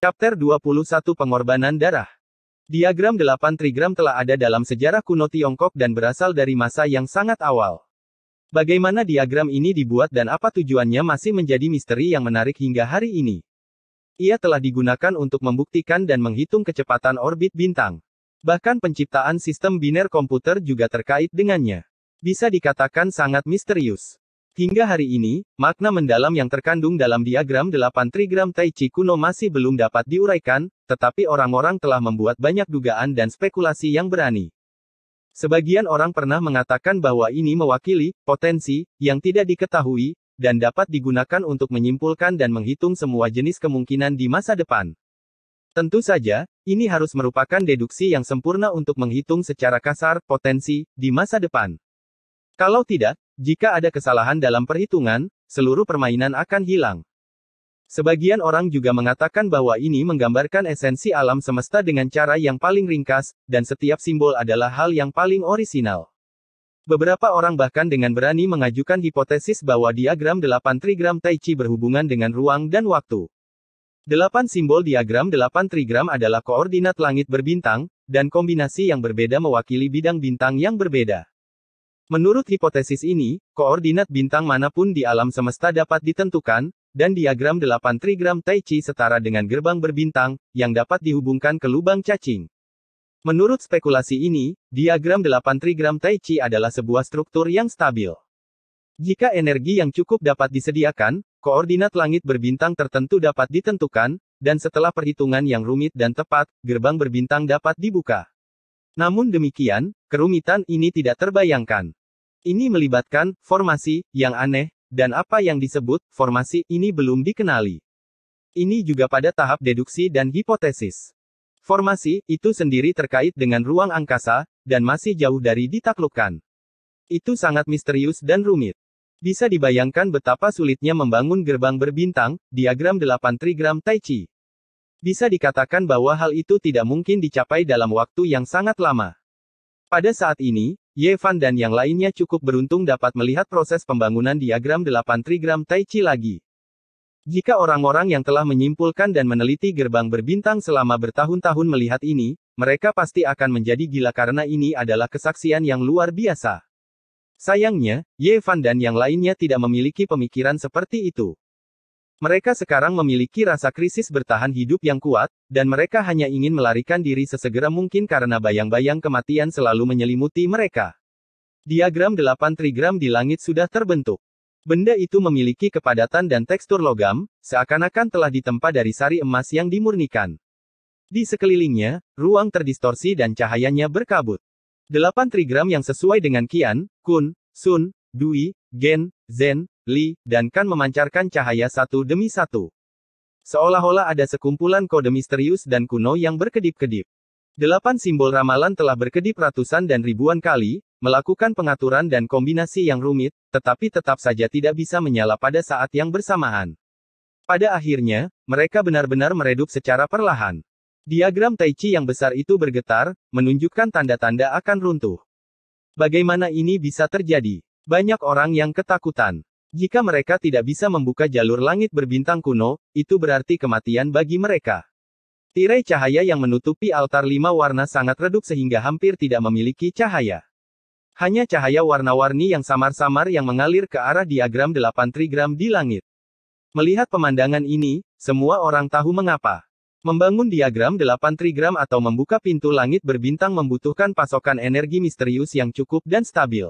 Chapter 21 Pengorbanan Darah Diagram 8 trigram telah ada dalam sejarah kuno Tiongkok dan berasal dari masa yang sangat awal. Bagaimana diagram ini dibuat dan apa tujuannya masih menjadi misteri yang menarik hingga hari ini. Ia telah digunakan untuk membuktikan dan menghitung kecepatan orbit bintang. Bahkan penciptaan sistem biner komputer juga terkait dengannya. Bisa dikatakan sangat misterius. Hingga hari ini, makna mendalam yang terkandung dalam diagram 8 trigram Tai Chi kuno masih belum dapat diuraikan, tetapi orang-orang telah membuat banyak dugaan dan spekulasi yang berani. Sebagian orang pernah mengatakan bahwa ini mewakili potensi yang tidak diketahui dan dapat digunakan untuk menyimpulkan dan menghitung semua jenis kemungkinan di masa depan. Tentu saja, ini harus merupakan deduksi yang sempurna untuk menghitung secara kasar potensi di masa depan. Kalau tidak, jika ada kesalahan dalam perhitungan, seluruh permainan akan hilang. Sebagian orang juga mengatakan bahwa ini menggambarkan esensi alam semesta dengan cara yang paling ringkas, dan setiap simbol adalah hal yang paling orisinal. Beberapa orang bahkan dengan berani mengajukan hipotesis bahwa diagram 8 trigram Tai Chi berhubungan dengan ruang dan waktu. Delapan simbol diagram 8 trigram adalah koordinat langit berbintang, dan kombinasi yang berbeda mewakili bidang bintang yang berbeda. Menurut hipotesis ini, koordinat bintang manapun di alam semesta dapat ditentukan, dan diagram 8 trigram Tai Chi setara dengan gerbang berbintang, yang dapat dihubungkan ke lubang cacing. Menurut spekulasi ini, diagram 8 trigram Tai Chi adalah sebuah struktur yang stabil. Jika energi yang cukup dapat disediakan, koordinat langit berbintang tertentu dapat ditentukan, dan setelah perhitungan yang rumit dan tepat, gerbang berbintang dapat dibuka. Namun demikian, kerumitan ini tidak terbayangkan. Ini melibatkan formasi yang aneh, dan apa yang disebut formasi ini belum dikenali. Ini juga pada tahap deduksi dan hipotesis. Formasi itu sendiri terkait dengan ruang angkasa, dan masih jauh dari ditaklukkan. Itu sangat misterius dan rumit. Bisa dibayangkan betapa sulitnya membangun gerbang berbintang, diagram 8 trigram Tai Chi. Bisa dikatakan bahwa hal itu tidak mungkin dicapai dalam waktu yang sangat lama. Pada saat ini, Yevan dan yang lainnya cukup beruntung dapat melihat proses pembangunan diagram 8 trigram Tai Chi lagi. Jika orang-orang yang telah menyimpulkan dan meneliti gerbang berbintang selama bertahun-tahun melihat ini, mereka pasti akan menjadi gila karena ini adalah kesaksian yang luar biasa. Sayangnya, Yevan dan yang lainnya tidak memiliki pemikiran seperti itu. Mereka sekarang memiliki rasa krisis bertahan hidup yang kuat, dan mereka hanya ingin melarikan diri sesegera mungkin karena bayang-bayang kematian selalu menyelimuti mereka. Diagram 8 trigram di langit sudah terbentuk. Benda itu memiliki kepadatan dan tekstur logam, seakan-akan telah ditempa dari sari emas yang dimurnikan. Di sekelilingnya, ruang terdistorsi dan cahayanya berkabut. Delapan trigram yang sesuai dengan Qian, Kun, Sun, Dui, Gen, Zen, Li, dan Kan memancarkan cahaya satu demi satu. Seolah-olah ada sekumpulan kode misterius dan kuno yang berkedip-kedip. Delapan simbol ramalan telah berkedip ratusan dan ribuan kali, melakukan pengaturan dan kombinasi yang rumit, tetapi tetap saja tidak bisa menyala pada saat yang bersamaan. Pada akhirnya, mereka benar-benar meredup secara perlahan. Diagram Tai Chi yang besar itu bergetar, menunjukkan tanda-tanda akan runtuh. Bagaimana ini bisa terjadi? Banyak orang yang ketakutan. Jika mereka tidak bisa membuka jalur langit berbintang kuno, itu berarti kematian bagi mereka. Tirai cahaya yang menutupi altar lima warna sangat redup sehingga hampir tidak memiliki cahaya. Hanya cahaya warna-warni yang samar-samar yang mengalir ke arah diagram 8 trigram di langit. Melihat pemandangan ini, semua orang tahu mengapa. Membangun diagram 8 trigram atau membuka pintu langit berbintang membutuhkan pasokan energi misterius yang cukup dan stabil.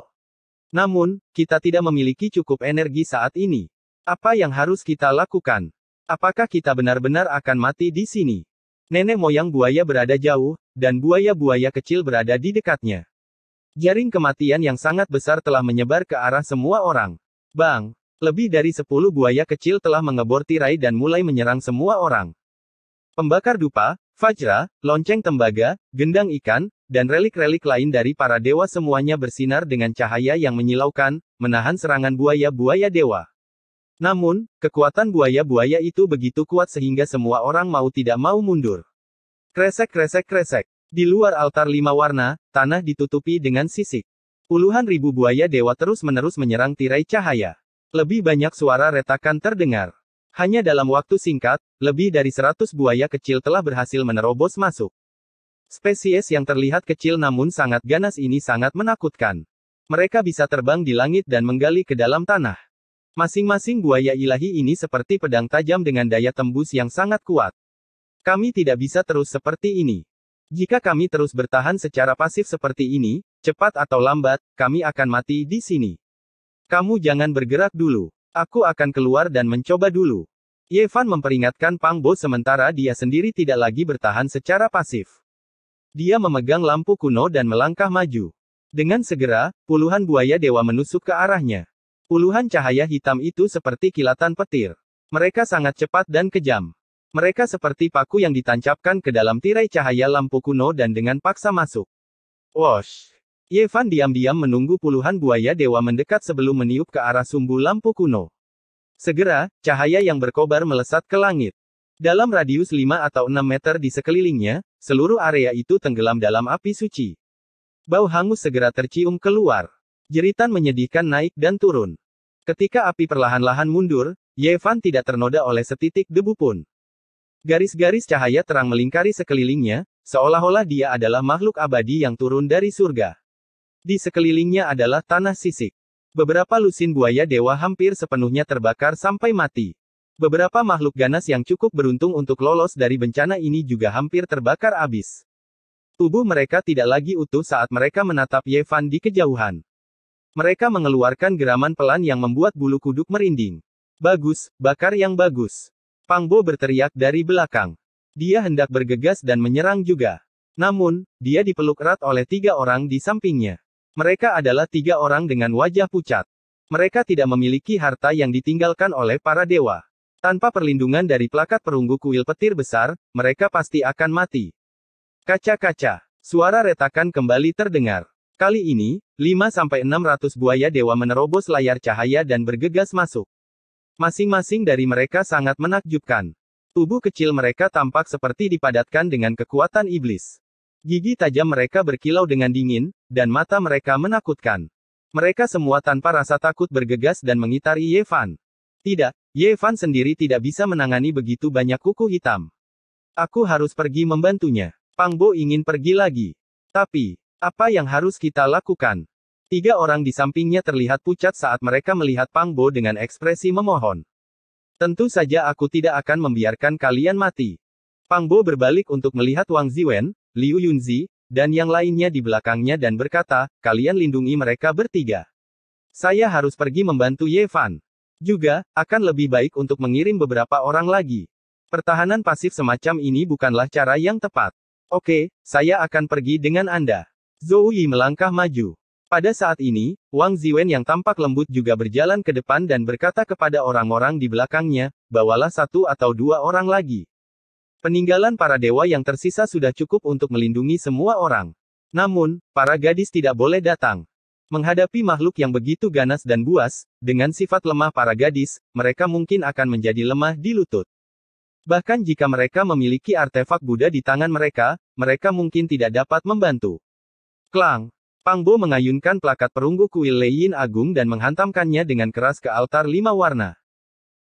Namun, kita tidak memiliki cukup energi saat ini. Apa yang harus kita lakukan? Apakah kita benar-benar akan mati di sini? Nenek moyang buaya berada jauh, dan buaya-buaya kecil berada di dekatnya. Jaring kematian yang sangat besar telah menyebar ke arah semua orang. Bang, lebih dari 10 buaya kecil telah mengebor tirai dan mulai menyerang semua orang. Pembakar dupa, Fajra, lonceng tembaga, gendang ikan, dan relik-relik lain dari para dewa semuanya bersinar dengan cahaya yang menyilaukan, menahan serangan buaya-buaya dewa. Namun, kekuatan buaya-buaya itu begitu kuat sehingga semua orang mau tidak mau mundur. Kresek-kresek-kresek. Di luar altar lima warna, tanah ditutupi dengan sisik. Puluhan ribu buaya dewa terus-menerus menyerang tirai cahaya. Lebih banyak suara retakan terdengar. Hanya dalam waktu singkat, lebih dari 100 buaya kecil telah berhasil menerobos masuk. Spesies yang terlihat kecil namun sangat ganas ini sangat menakutkan. Mereka bisa terbang di langit dan menggali ke dalam tanah. Masing-masing buaya ilahi ini seperti pedang tajam dengan daya tembus yang sangat kuat. Kami tidak bisa terus seperti ini. Jika kami terus bertahan secara pasif seperti ini, cepat atau lambat, kami akan mati di sini. Kamu jangan bergerak dulu. Aku akan keluar dan mencoba dulu. Yevan memperingatkan Pang Bo sementara dia sendiri tidak lagi bertahan secara pasif. Dia memegang lampu kuno dan melangkah maju. Dengan segera, puluhan buaya dewa menusuk ke arahnya. Puluhan cahaya hitam itu seperti kilatan petir. Mereka sangat cepat dan kejam. Mereka seperti paku yang ditancapkan ke dalam tirai cahaya lampu kuno dan dengan paksa masuk. Wash! Yevan diam-diam menunggu puluhan buaya dewa mendekat sebelum meniup ke arah sumbu lampu kuno. Segera, cahaya yang berkobar melesat ke langit. Dalam radius 5 atau 6 meter di sekelilingnya, seluruh area itu tenggelam dalam api suci. Bau hangus segera tercium keluar. Jeritan menyedihkan naik dan turun. Ketika api perlahan-lahan mundur, Yevan tidak ternoda oleh setitik debu pun. Garis-garis cahaya terang melingkari sekelilingnya, seolah-olah dia adalah makhluk abadi yang turun dari surga. Di sekelilingnya adalah tanah sisik. Beberapa lusin buaya dewa hampir sepenuhnya terbakar sampai mati. Beberapa makhluk ganas yang cukup beruntung untuk lolos dari bencana ini juga hampir terbakar abis. Tubuh mereka tidak lagi utuh saat mereka menatap Yevan di kejauhan. Mereka mengeluarkan geraman pelan yang membuat bulu kuduk merinding. Bagus, bakar yang bagus. Pangbo berteriak dari belakang. Dia hendak bergegas dan menyerang juga. Namun, dia dipeluk erat oleh tiga orang di sampingnya. Mereka adalah tiga orang dengan wajah pucat. Mereka tidak memiliki harta yang ditinggalkan oleh para dewa. Tanpa perlindungan dari plakat perunggu kuil petir besar, mereka pasti akan mati. Kaca-kaca. Suara retakan kembali terdengar. Kali ini, 5-600 buaya dewa menerobos layar cahaya dan bergegas masuk. Masing-masing dari mereka sangat menakjubkan. Tubuh kecil mereka tampak seperti dipadatkan dengan kekuatan iblis. Gigi tajam mereka berkilau dengan dingin, dan mata mereka menakutkan. Mereka semua tanpa rasa takut bergegas dan mengitari Yevan. Tidak, Yevan sendiri tidak bisa menangani begitu banyak kuku hitam. Aku harus pergi membantunya. Pangbo ingin pergi lagi. Tapi, apa yang harus kita lakukan? Tiga orang di sampingnya terlihat pucat saat mereka melihat Pangbo dengan ekspresi memohon. Tentu saja aku tidak akan membiarkan kalian mati. Pangbo berbalik untuk melihat Wang Ziwen, Liu Yunzi, dan yang lainnya di belakangnya dan berkata, kalian lindungi mereka bertiga. Saya harus pergi membantu Ye Fan. Juga, akan lebih baik untuk mengirim beberapa orang lagi. Pertahanan pasif semacam ini bukanlah cara yang tepat. Oke, saya akan pergi dengan Anda. Zhou Yi melangkah maju. Pada saat ini, Wang Ziwen yang tampak lembut juga berjalan ke depan dan berkata kepada orang-orang di belakangnya, bawalah satu atau dua orang lagi. Peninggalan para dewa yang tersisa sudah cukup untuk melindungi semua orang. Namun, para gadis tidak boleh datang. Menghadapi makhluk yang begitu ganas dan buas, dengan sifat lemah para gadis, mereka mungkin akan menjadi lemah di lutut. Bahkan jika mereka memiliki artefak Buddha di tangan mereka, mereka mungkin tidak dapat membantu. Klang, Pangbo mengayunkan plakat perunggu kuil Lei Yin Agung dan menghantamkannya dengan keras ke altar lima warna.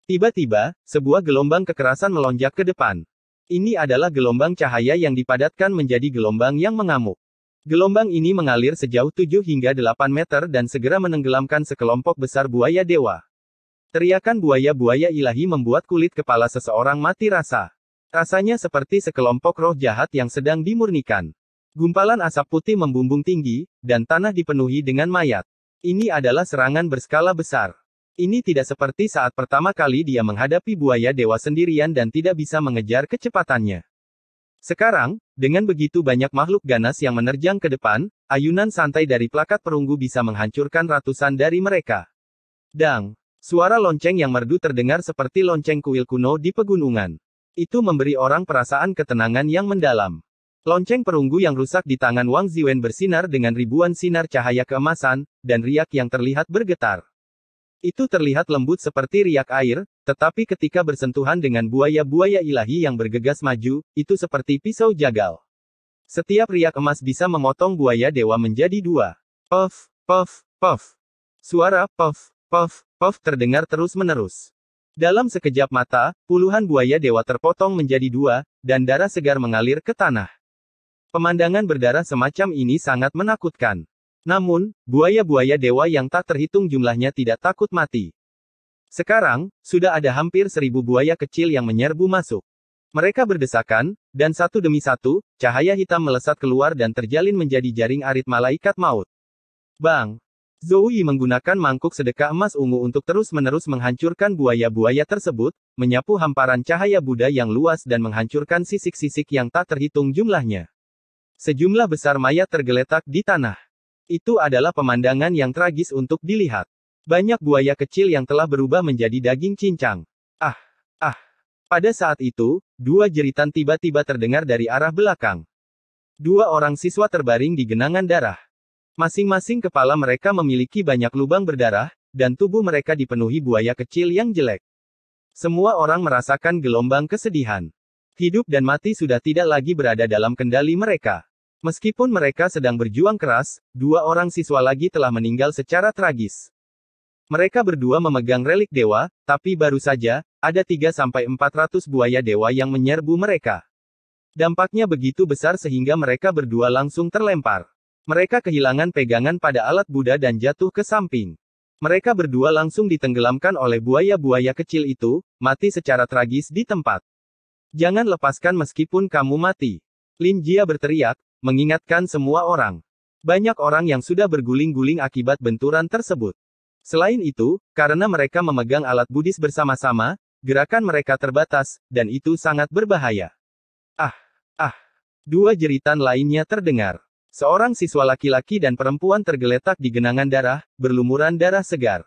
Tiba-tiba, sebuah gelombang kekerasan melonjak ke depan. Ini adalah gelombang cahaya yang dipadatkan menjadi gelombang yang mengamuk. Gelombang ini mengalir sejauh 7 hingga 8 meter dan segera menenggelamkan sekelompok besar buaya dewa. Teriakan buaya-buaya ilahi membuat kulit kepala seseorang mati rasa. Rasanya seperti sekelompok roh jahat yang sedang dimurnikan. Gumpalan asap putih membumbung tinggi, dan tanah dipenuhi dengan mayat. Ini adalah serangan berskala besar. Ini tidak seperti saat pertama kali dia menghadapi buaya dewa sendirian dan tidak bisa mengejar kecepatannya. Sekarang, dengan begitu banyak makhluk ganas yang menerjang ke depan, ayunan santai dari plakat perunggu bisa menghancurkan ratusan dari mereka. Dang! Suara lonceng yang merdu terdengar seperti lonceng kuil kuno di pegunungan. Itu memberi orang perasaan ketenangan yang mendalam. Lonceng perunggu yang rusak di tangan Wang Ziwen bersinar dengan ribuan sinar cahaya keemasan, dan riak yang terlihat bergetar. Itu terlihat lembut seperti riak air, tetapi ketika bersentuhan dengan buaya-buaya ilahi yang bergegas maju, itu seperti pisau jagal. Setiap riak emas bisa memotong buaya dewa menjadi dua. Puff, puff, puff. Suara puff, puff, puff terdengar terus-menerus. Dalam sekejap mata, puluhan buaya dewa terpotong menjadi dua, dan darah segar mengalir ke tanah. Pemandangan berdarah semacam ini sangat menakutkan. Namun, buaya-buaya dewa yang tak terhitung jumlahnya tidak takut mati. Sekarang, sudah ada hampir seribu buaya kecil yang menyerbu masuk. Mereka berdesakan, dan satu demi satu, cahaya hitam melesat keluar dan terjalin menjadi jaring arit malaikat maut. Bang! Yi menggunakan mangkuk sedekah emas ungu untuk terus-menerus menghancurkan buaya-buaya tersebut, menyapu hamparan cahaya Buddha yang luas dan menghancurkan sisik-sisik yang tak terhitung jumlahnya. Sejumlah besar mayat tergeletak di tanah. Itu adalah pemandangan yang tragis untuk dilihat. Banyak buaya kecil yang telah berubah menjadi daging cincang. Ah, ah. Pada saat itu, dua jeritan tiba-tiba terdengar dari arah belakang. Dua orang siswa terbaring di genangan darah. Masing-masing kepala mereka memiliki banyak lubang berdarah, dan tubuh mereka dipenuhi buaya kecil yang jelek. Semua orang merasakan gelombang kesedihan. Hidup dan mati sudah tidak lagi berada dalam kendali mereka. Meskipun mereka sedang berjuang keras, dua orang siswa lagi telah meninggal secara tragis. Mereka berdua memegang relik dewa, tapi baru saja, ada 3-400 buaya dewa yang menyerbu mereka. Dampaknya begitu besar sehingga mereka berdua langsung terlempar. Mereka kehilangan pegangan pada alat Buddha dan jatuh ke samping. Mereka berdua langsung ditenggelamkan oleh buaya-buaya kecil itu, mati secara tragis di tempat. Jangan lepaskan meskipun kamu mati. Lin Jia berteriak, mengingatkan semua orang. Banyak orang yang sudah berguling-guling akibat benturan tersebut. Selain itu, karena mereka memegang alat Buddhis bersama-sama, gerakan mereka terbatas, dan itu sangat berbahaya. Ah, ah. Dua jeritan lainnya terdengar. Seorang siswa laki-laki dan perempuan tergeletak di genangan darah, berlumuran darah segar.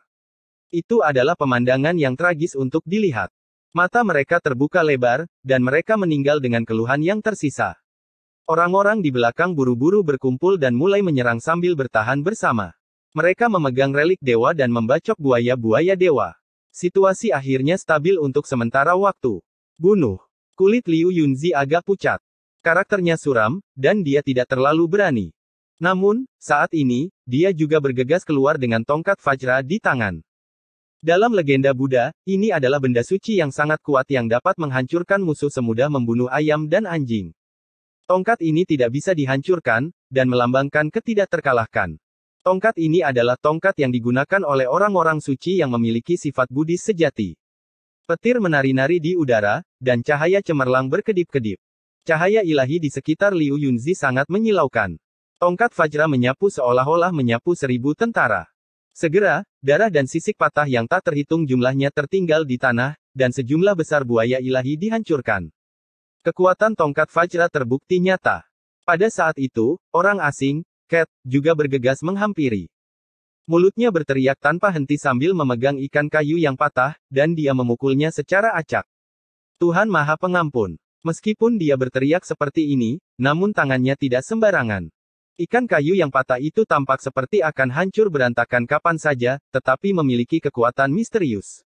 Itu adalah pemandangan yang tragis untuk dilihat. Mata mereka terbuka lebar, dan mereka meninggal dengan keluhan yang tersisa. Orang-orang di belakang buru-buru berkumpul dan mulai menyerang sambil bertahan bersama. Mereka memegang relik dewa dan membacok buaya-buaya dewa. Situasi akhirnya stabil untuk sementara waktu. Bunuh. Kulit Liu Yunzi agak pucat. Karakternya suram, dan dia tidak terlalu berani. Namun, saat ini, dia juga bergegas keluar dengan tongkat Vajra di tangan. Dalam legenda Buddha, ini adalah benda suci yang sangat kuat yang dapat menghancurkan musuh semudah membunuh ayam dan anjing. Tongkat ini tidak bisa dihancurkan, dan melambangkan ketidakterkalahkan. Tongkat ini adalah tongkat yang digunakan oleh orang-orang suci yang memiliki sifat budi sejati. Petir menari-nari di udara, dan cahaya cemerlang berkedip-kedip. Cahaya ilahi di sekitar Liu Yunzi sangat menyilaukan. Tongkat Fajra menyapu seolah-olah menyapu seribu tentara. Segera, darah dan sisik patah yang tak terhitung jumlahnya tertinggal di tanah, dan sejumlah besar buaya ilahi dihancurkan. Kekuatan tongkat Fajra terbukti nyata. Pada saat itu, orang asing, Cat, juga bergegas menghampiri. Mulutnya berteriak tanpa henti sambil memegang ikan kayu yang patah, dan dia memukulnya secara acak. Tuhan Maha Pengampun. Meskipun dia berteriak seperti ini, namun tangannya tidak sembarangan. Ikan kayu yang patah itu tampak seperti akan hancur berantakan kapan saja, tetapi memiliki kekuatan misterius.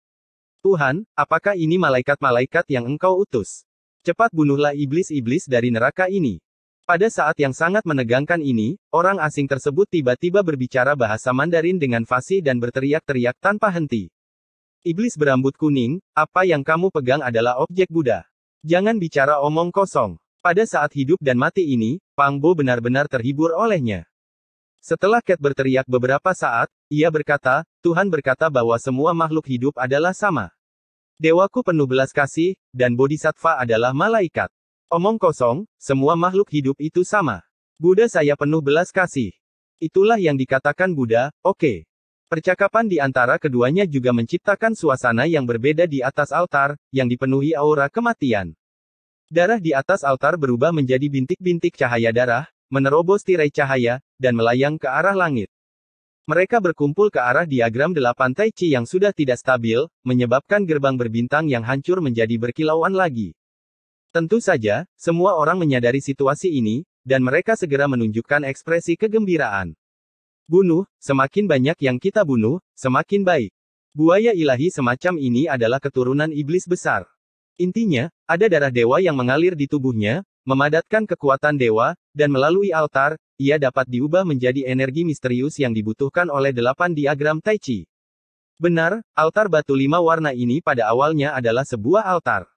Tuhan, apakah ini malaikat-malaikat yang engkau utus? Cepat bunuhlah iblis-iblis dari neraka ini. Pada saat yang sangat menegangkan ini, orang asing tersebut tiba-tiba berbicara bahasa Mandarin dengan fasih dan berteriak-teriak tanpa henti. Iblis berambut kuning, apa yang kamu pegang adalah objek Buddha. Jangan bicara omong kosong. Pada saat hidup dan mati ini, Pang Bo benar-benar terhibur olehnya. Setelah Cat berteriak beberapa saat, ia berkata, Tuhan berkata bahwa semua makhluk hidup adalah sama. Dewaku penuh belas kasih, dan bodhisattva adalah malaikat. Omong kosong, semua makhluk hidup itu sama. Buddha saya penuh belas kasih. Itulah yang dikatakan Buddha, oke. Okay. Percakapan di antara keduanya juga menciptakan suasana yang berbeda di atas altar, yang dipenuhi aura kematian. Darah di atas altar berubah menjadi bintik-bintik cahaya darah, menerobos tirai cahaya, dan melayang ke arah langit. Mereka berkumpul ke arah diagram delapan Tai Chi yang sudah tidak stabil, menyebabkan gerbang berbintang yang hancur menjadi berkilauan lagi. Tentu saja, semua orang menyadari situasi ini, dan mereka segera menunjukkan ekspresi kegembiraan. Bunuh, semakin banyak yang kita bunuh, semakin baik. Buaya ilahi semacam ini adalah keturunan iblis besar. Intinya, ada darah dewa yang mengalir di tubuhnya, memadatkan kekuatan dewa, dan melalui altar, ia dapat diubah menjadi energi misterius yang dibutuhkan oleh delapan diagram Tai Chi. Benar, altar batu lima warna ini pada awalnya adalah sebuah altar.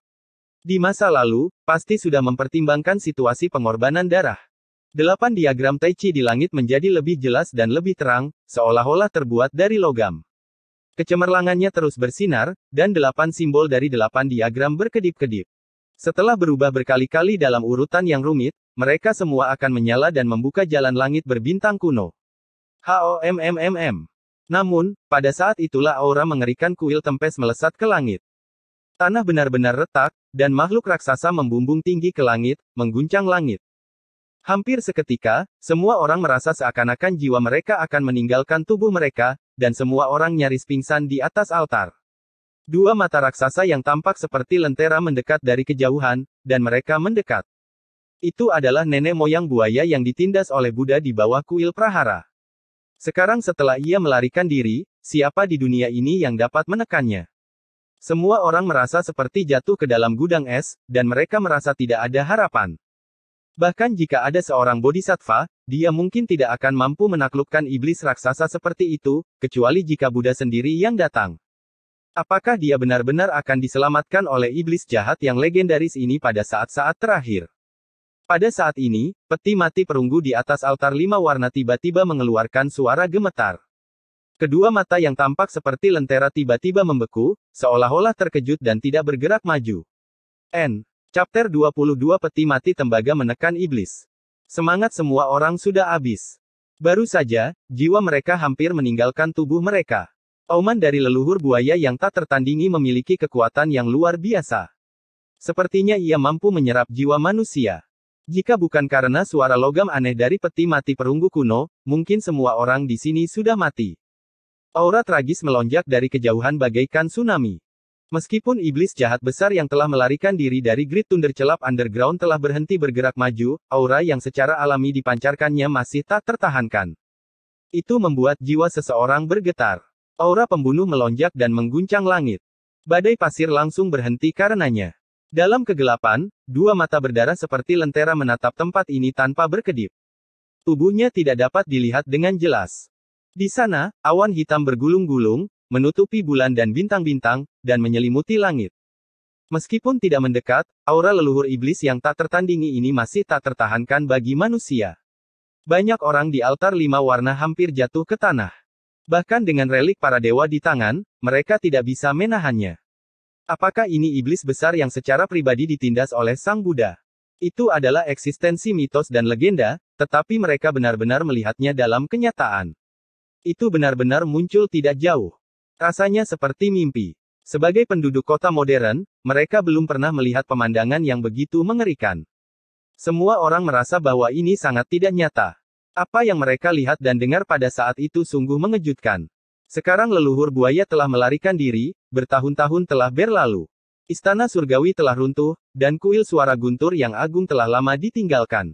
Di masa lalu, pasti sudah mempertimbangkan situasi pengorbanan darah. Delapan diagram Tai Chi di langit menjadi lebih jelas dan lebih terang, seolah-olah terbuat dari logam. Kecemerlangannya terus bersinar, dan delapan simbol dari delapan diagram berkedip-kedip. Setelah berubah berkali-kali dalam urutan yang rumit, mereka semua akan menyala dan membuka jalan langit berbintang kuno. HOMMMM. Namun, pada saat itulah aura mengerikan kuil tempes melesat ke langit. Tanah benar-benar retak, dan makhluk raksasa membumbung tinggi ke langit, mengguncang langit. Hampir seketika, semua orang merasa seakan-akan jiwa mereka akan meninggalkan tubuh mereka, dan semua orang nyaris pingsan di atas altar. Dua mata raksasa yang tampak seperti lentera mendekat dari kejauhan, dan mereka mendekat. Itu adalah nenek moyang buaya yang ditindas oleh Buddha di bawah kuil prahara. Sekarang setelah ia melarikan diri, siapa di dunia ini yang dapat menekannya? Semua orang merasa seperti jatuh ke dalam gudang es, dan mereka merasa tidak ada harapan. Bahkan jika ada seorang bodhisattva, dia mungkin tidak akan mampu menaklukkan iblis raksasa seperti itu, kecuali jika Buddha sendiri yang datang. Apakah dia benar-benar akan diselamatkan oleh iblis jahat yang legendaris ini pada saat-saat terakhir? Pada saat ini, peti mati perunggu di atas altar lima warna tiba-tiba mengeluarkan suara gemetar. Kedua mata yang tampak seperti lentera tiba-tiba membeku, seolah-olah terkejut dan tidak bergerak maju. N. Chapter 22 Peti Mati Tembaga Menekan Iblis. Semangat semua orang sudah habis. Baru saja, jiwa mereka hampir meninggalkan tubuh mereka. Auman dari leluhur buaya yang tak tertandingi memiliki kekuatan yang luar biasa. Sepertinya ia mampu menyerap jiwa manusia. Jika bukan karena suara logam aneh dari peti mati perunggu kuno, mungkin semua orang di sini sudah mati. Aura tragis melonjak dari kejauhan bagaikan tsunami. Meskipun iblis jahat besar yang telah melarikan diri dari grid tunder celap underground telah berhenti bergerak maju, aura yang secara alami dipancarkannya masih tak tertahankan. Itu membuat jiwa seseorang bergetar. Aura pembunuh melonjak dan mengguncang langit. Badai pasir langsung berhenti karenanya. Dalam kegelapan, dua mata berdarah seperti lentera menatap tempat ini tanpa berkedip. Tubuhnya tidak dapat dilihat dengan jelas. Di sana, awan hitam bergulung-gulung, menutupi bulan dan bintang-bintang, dan menyelimuti langit. Meskipun tidak mendekat, aura leluhur iblis yang tak tertandingi ini masih tak tertahankan bagi manusia. Banyak orang di altar lima warna hampir jatuh ke tanah. Bahkan dengan relik para dewa di tangan, mereka tidak bisa menahannya. Apakah ini iblis besar yang secara pribadi ditindas oleh Sang Buddha? Itu adalah eksistensi mitos dan legenda, tetapi mereka benar-benar melihatnya dalam kenyataan. Itu benar-benar muncul tidak jauh. Rasanya seperti mimpi. Sebagai penduduk kota modern, mereka belum pernah melihat pemandangan yang begitu mengerikan. Semua orang merasa bahwa ini sangat tidak nyata. Apa yang mereka lihat dan dengar pada saat itu sungguh mengejutkan. Sekarang leluhur buaya telah melarikan diri, bertahun-tahun telah berlalu. Istana surgawi telah runtuh, dan kuil suara guntur yang agung telah lama ditinggalkan.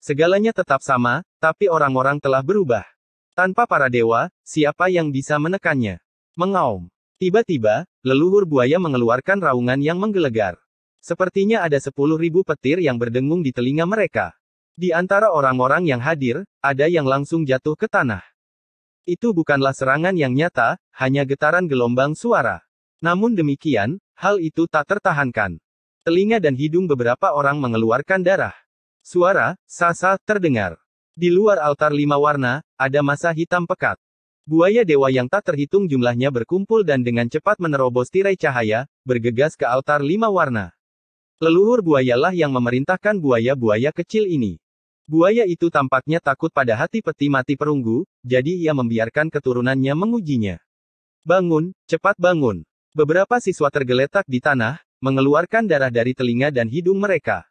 Segalanya tetap sama, tapi orang-orang telah berubah. Tanpa para dewa, siapa yang bisa menekannya? Mengaum. Tiba-tiba, leluhur buaya mengeluarkan raungan yang menggelegar. Sepertinya ada sepuluh ribu petir yang berdengung di telinga mereka. Di antara orang-orang yang hadir, ada yang langsung jatuh ke tanah. Itu bukanlah serangan yang nyata, hanya getaran gelombang suara. Namun demikian, hal itu tak tertahankan. Telinga dan hidung beberapa orang mengeluarkan darah. Suara, sasa, terdengar. Di luar altar lima warna, ada masa hitam pekat. Buaya dewa yang tak terhitung jumlahnya berkumpul dan dengan cepat menerobos tirai cahaya, bergegas ke altar lima warna. Leluhur buayalah yang memerintahkan buaya-buaya kecil ini. Buaya itu tampaknya takut pada hati peti mati perunggu, jadi ia membiarkan keturunannya mengujinya. Bangun, cepat bangun. Beberapa siswa tergeletak di tanah, mengeluarkan darah dari telinga dan hidung mereka.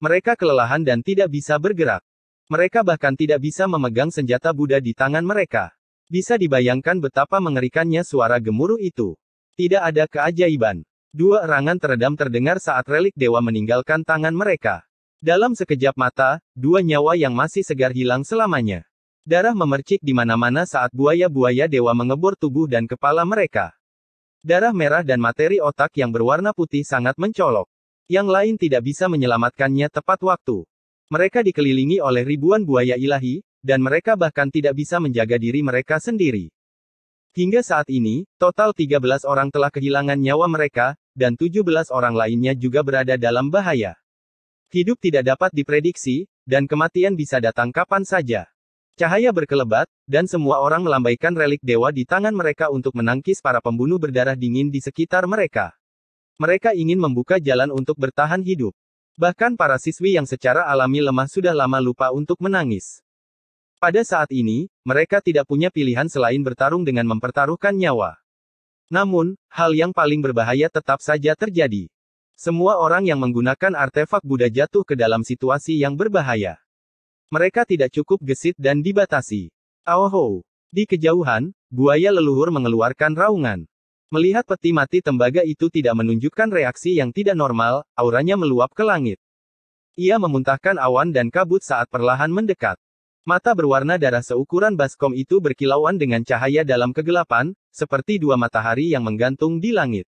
Mereka kelelahan dan tidak bisa bergerak. Mereka bahkan tidak bisa memegang senjata Buddha di tangan mereka. Bisa dibayangkan betapa mengerikannya suara gemuruh itu. Tidak ada keajaiban. Dua erangan teredam terdengar saat relik dewa meninggalkan tangan mereka. Dalam sekejap mata, dua nyawa yang masih segar hilang selamanya. Darah memercik di mana-mana saat buaya-buaya dewa mengebor tubuh dan kepala mereka. Darah merah dan materi otak yang berwarna putih sangat mencolok. Yang lain tidak bisa menyelamatkannya tepat waktu. Mereka dikelilingi oleh ribuan buaya ilahi, dan mereka bahkan tidak bisa menjaga diri mereka sendiri. Hingga saat ini, total 13 orang telah kehilangan nyawa mereka, dan 17 orang lainnya juga berada dalam bahaya. Hidup tidak dapat diprediksi, dan kematian bisa datang kapan saja. Cahaya berkelebat, dan semua orang melambaikan relik dewa di tangan mereka untuk menangkis para pembunuh berdarah dingin di sekitar mereka. Mereka ingin membuka jalan untuk bertahan hidup. Bahkan para siswi yang secara alami lemah sudah lama lupa untuk menangis. Pada saat ini, mereka tidak punya pilihan selain bertarung dengan mempertaruhkan nyawa. Namun, hal yang paling berbahaya tetap saja terjadi. Semua orang yang menggunakan artefak Buddha jatuh ke dalam situasi yang berbahaya. Mereka tidak cukup gesit dan dibatasi. Aoho! Di kejauhan, buaya leluhur mengeluarkan raungan. Melihat peti mati tembaga itu tidak menunjukkan reaksi yang tidak normal, auranya meluap ke langit. Ia memuntahkan awan dan kabut saat perlahan mendekat. Mata berwarna darah seukuran baskom itu berkilauan dengan cahaya dalam kegelapan, seperti dua matahari yang menggantung di langit.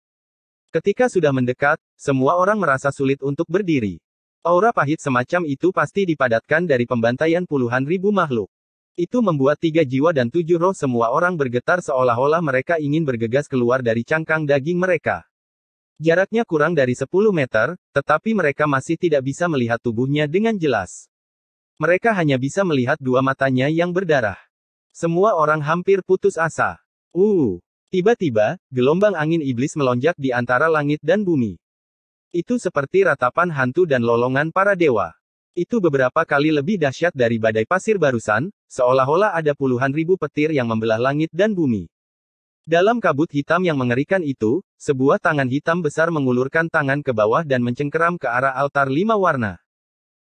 Ketika sudah mendekat, semua orang merasa sulit untuk berdiri. Aura pahit semacam itu pasti dipadatkan dari pembantaian puluhan ribu makhluk. Itu membuat tiga jiwa dan tujuh roh semua orang bergetar seolah-olah mereka ingin bergegas keluar dari cangkang daging mereka. Jaraknya kurang dari 10 meter, tetapi mereka masih tidak bisa melihat tubuhnya dengan jelas. Mereka hanya bisa melihat dua matanya yang berdarah. Semua orang hampir putus asa. Uh, Tiba-tiba, gelombang angin iblis melonjak di antara langit dan bumi. Itu seperti ratapan hantu dan lolongan para dewa. Itu beberapa kali lebih dahsyat dari badai pasir barusan, seolah-olah ada puluhan ribu petir yang membelah langit dan bumi. Dalam kabut hitam yang mengerikan itu, sebuah tangan hitam besar mengulurkan tangan ke bawah dan mencengkeram ke arah altar lima warna.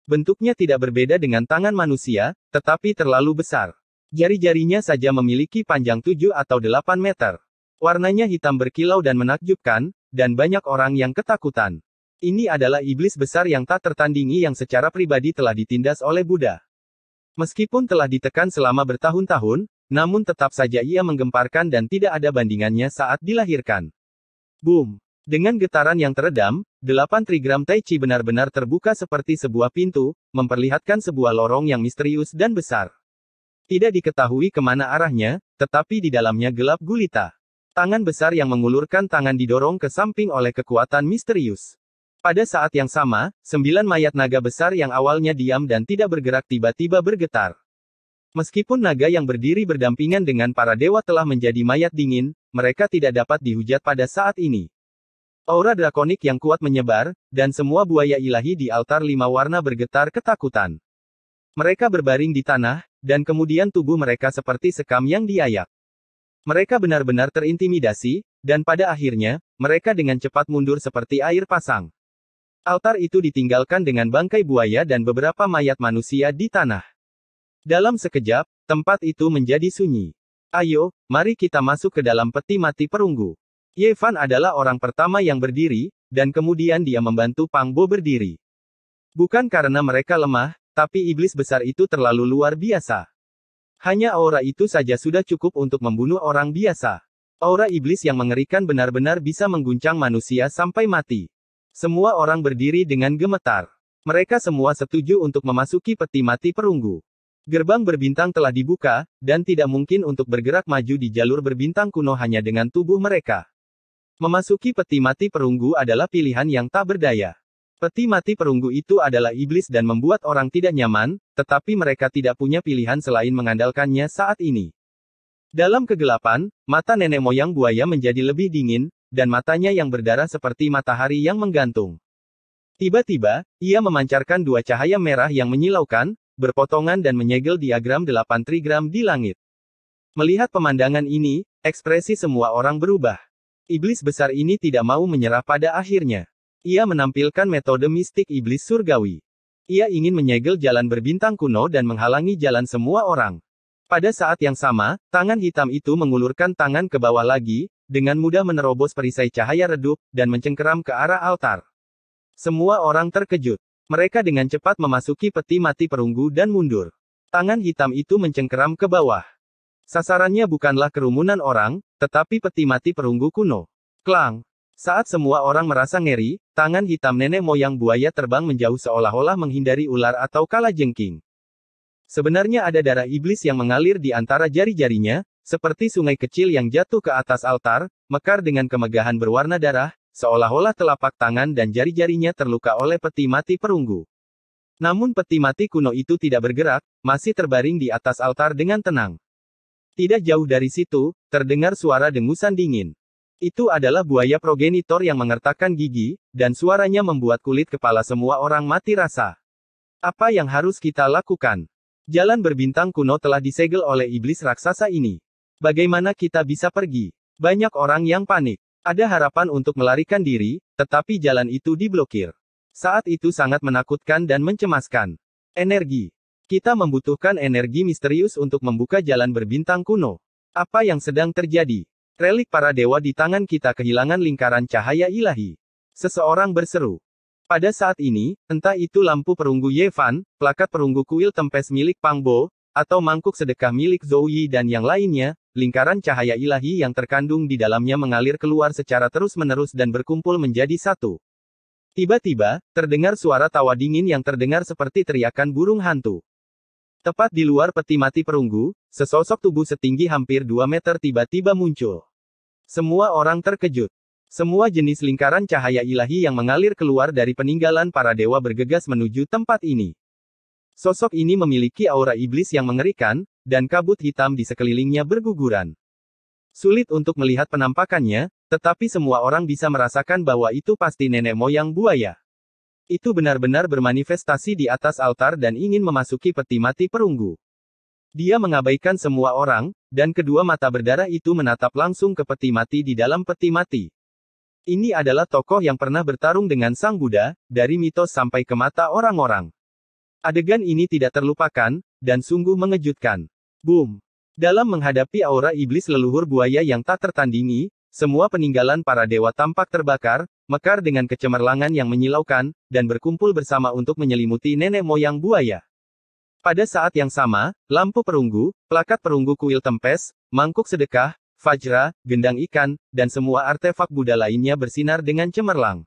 Bentuknya tidak berbeda dengan tangan manusia, tetapi terlalu besar. Jari-jarinya saja memiliki panjang tujuh atau delapan meter. Warnanya hitam berkilau dan menakjubkan, dan banyak orang yang ketakutan. Ini adalah iblis besar yang tak tertandingi yang secara pribadi telah ditindas oleh Buddha. Meskipun telah ditekan selama bertahun-tahun, namun tetap saja ia menggemparkan dan tidak ada bandingannya saat dilahirkan. Boom! Dengan getaran yang teredam, delapan trigram Tai Chi benar-benar terbuka seperti sebuah pintu, memperlihatkan sebuah lorong yang misterius dan besar. Tidak diketahui kemana arahnya, tetapi di dalamnya gelap gulita. Tangan besar yang mengulurkan tangan didorong ke samping oleh kekuatan misterius. Pada saat yang sama, sembilan mayat naga besar yang awalnya diam dan tidak bergerak tiba-tiba bergetar. Meskipun naga yang berdiri berdampingan dengan para dewa telah menjadi mayat dingin, mereka tidak dapat dihujat pada saat ini. Aura drakonik yang kuat menyebar, dan semua buaya ilahi di altar lima warna bergetar ketakutan. Mereka berbaring di tanah, dan kemudian tubuh mereka seperti sekam yang diayak. Mereka benar-benar terintimidasi, dan pada akhirnya, mereka dengan cepat mundur seperti air pasang. Altar itu ditinggalkan dengan bangkai buaya dan beberapa mayat manusia di tanah. Dalam sekejap, tempat itu menjadi sunyi. Ayo, mari kita masuk ke dalam peti mati perunggu. Yevan adalah orang pertama yang berdiri, dan kemudian dia membantu Pangbo berdiri. Bukan karena mereka lemah, tapi iblis besar itu terlalu luar biasa. Hanya aura itu saja sudah cukup untuk membunuh orang biasa. Aura iblis yang mengerikan benar-benar bisa mengguncang manusia sampai mati. Semua orang berdiri dengan gemetar. Mereka semua setuju untuk memasuki peti mati perunggu. Gerbang berbintang telah dibuka, dan tidak mungkin untuk bergerak maju di jalur berbintang kuno hanya dengan tubuh mereka. Memasuki peti mati perunggu adalah pilihan yang tak berdaya. Peti mati perunggu itu adalah iblis dan membuat orang tidak nyaman, tetapi mereka tidak punya pilihan selain mengandalkannya saat ini. Dalam kegelapan, mata nenek moyang buaya menjadi lebih dingin, dan matanya yang berdarah seperti matahari yang menggantung. Tiba-tiba, ia memancarkan dua cahaya merah yang menyilaukan, berpotongan dan menyegel diagram 8 trigram di langit. Melihat pemandangan ini, ekspresi semua orang berubah. Iblis besar ini tidak mau menyerah pada akhirnya. Ia menampilkan metode mistik iblis surgawi. Ia ingin menyegel jalan berbintang kuno dan menghalangi jalan semua orang. Pada saat yang sama, tangan hitam itu mengulurkan tangan ke bawah lagi, dengan mudah menerobos perisai cahaya redup, dan mencengkeram ke arah altar. Semua orang terkejut. Mereka dengan cepat memasuki peti mati perunggu dan mundur. Tangan hitam itu mencengkeram ke bawah. Sasarannya bukanlah kerumunan orang, tetapi peti mati perunggu kuno. Klang! Saat semua orang merasa ngeri, tangan hitam nenek moyang buaya terbang menjauh seolah-olah menghindari ular atau kala jengking. Sebenarnya ada darah iblis yang mengalir di antara jari-jarinya, seperti sungai kecil yang jatuh ke atas altar, mekar dengan kemegahan berwarna darah, seolah-olah telapak tangan dan jari-jarinya terluka oleh peti mati perunggu. Namun peti mati kuno itu tidak bergerak, masih terbaring di atas altar dengan tenang. Tidak jauh dari situ, terdengar suara dengusan dingin. Itu adalah buaya progenitor yang mengertakkan gigi, dan suaranya membuat kulit kepala semua orang mati rasa. Apa yang harus kita lakukan? Jalan berbintang kuno telah disegel oleh iblis raksasa ini. Bagaimana kita bisa pergi? Banyak orang yang panik. Ada harapan untuk melarikan diri, tetapi jalan itu diblokir. Saat itu sangat menakutkan dan mencemaskan. Energi. Kita membutuhkan energi misterius untuk membuka jalan berbintang kuno. Apa yang sedang terjadi? Relik para dewa di tangan kita kehilangan lingkaran cahaya ilahi. Seseorang berseru. Pada saat ini, entah itu lampu perunggu Yevan, plakat perunggu kuil tempes milik Pangbo, atau mangkuk sedekah milik Zouyi dan yang lainnya, lingkaran cahaya ilahi yang terkandung di dalamnya mengalir keluar secara terus-menerus dan berkumpul menjadi satu. Tiba-tiba, terdengar suara tawa dingin yang terdengar seperti teriakan burung hantu. Tepat di luar peti mati perunggu, sesosok tubuh setinggi hampir 2 meter tiba-tiba muncul. Semua orang terkejut. Semua jenis lingkaran cahaya ilahi yang mengalir keluar dari peninggalan para dewa bergegas menuju tempat ini. Sosok ini memiliki aura iblis yang mengerikan, dan kabut hitam di sekelilingnya berguguran. Sulit untuk melihat penampakannya, tetapi semua orang bisa merasakan bahwa itu pasti nenek moyang buaya. Itu benar-benar bermanifestasi di atas altar dan ingin memasuki peti mati perunggu. Dia mengabaikan semua orang, dan kedua mata berdarah itu menatap langsung ke peti mati di dalam peti mati. Ini adalah tokoh yang pernah bertarung dengan Sang Buddha, dari mitos sampai ke mata orang-orang. Adegan ini tidak terlupakan, dan sungguh mengejutkan. Boom! Dalam menghadapi aura iblis leluhur buaya yang tak tertandingi, semua peninggalan para dewa tampak terbakar, mekar dengan kecemerlangan yang menyilaukan, dan berkumpul bersama untuk menyelimuti nenek moyang buaya. Pada saat yang sama, lampu perunggu, plakat perunggu kuil tempes, mangkuk sedekah, fajra, gendang ikan, dan semua artefak Buddha lainnya bersinar dengan cemerlang.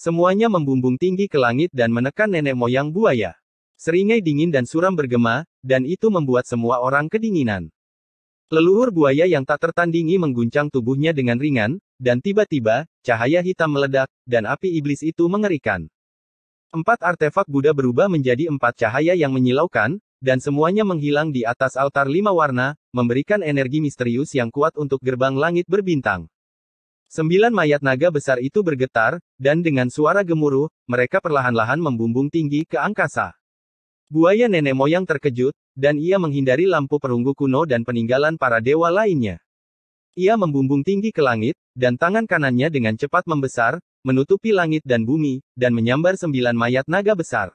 Semuanya membumbung tinggi ke langit dan menekan nenek moyang buaya. Seringai dingin dan suram bergema, dan itu membuat semua orang kedinginan. Leluhur buaya yang tak tertandingi mengguncang tubuhnya dengan ringan, dan tiba-tiba, cahaya hitam meledak, dan api iblis itu mengerikan. Empat artefak Buddha berubah menjadi empat cahaya yang menyilaukan, dan semuanya menghilang di atas altar lima warna, memberikan energi misterius yang kuat untuk gerbang langit berbintang. Sembilan mayat naga besar itu bergetar, dan dengan suara gemuruh, mereka perlahan-lahan membumbung tinggi ke angkasa. Buaya nenek moyang terkejut, dan ia menghindari lampu perunggu kuno dan peninggalan para dewa lainnya. Ia membumbung tinggi ke langit, dan tangan kanannya dengan cepat membesar, menutupi langit dan bumi, dan menyambar sembilan mayat naga besar.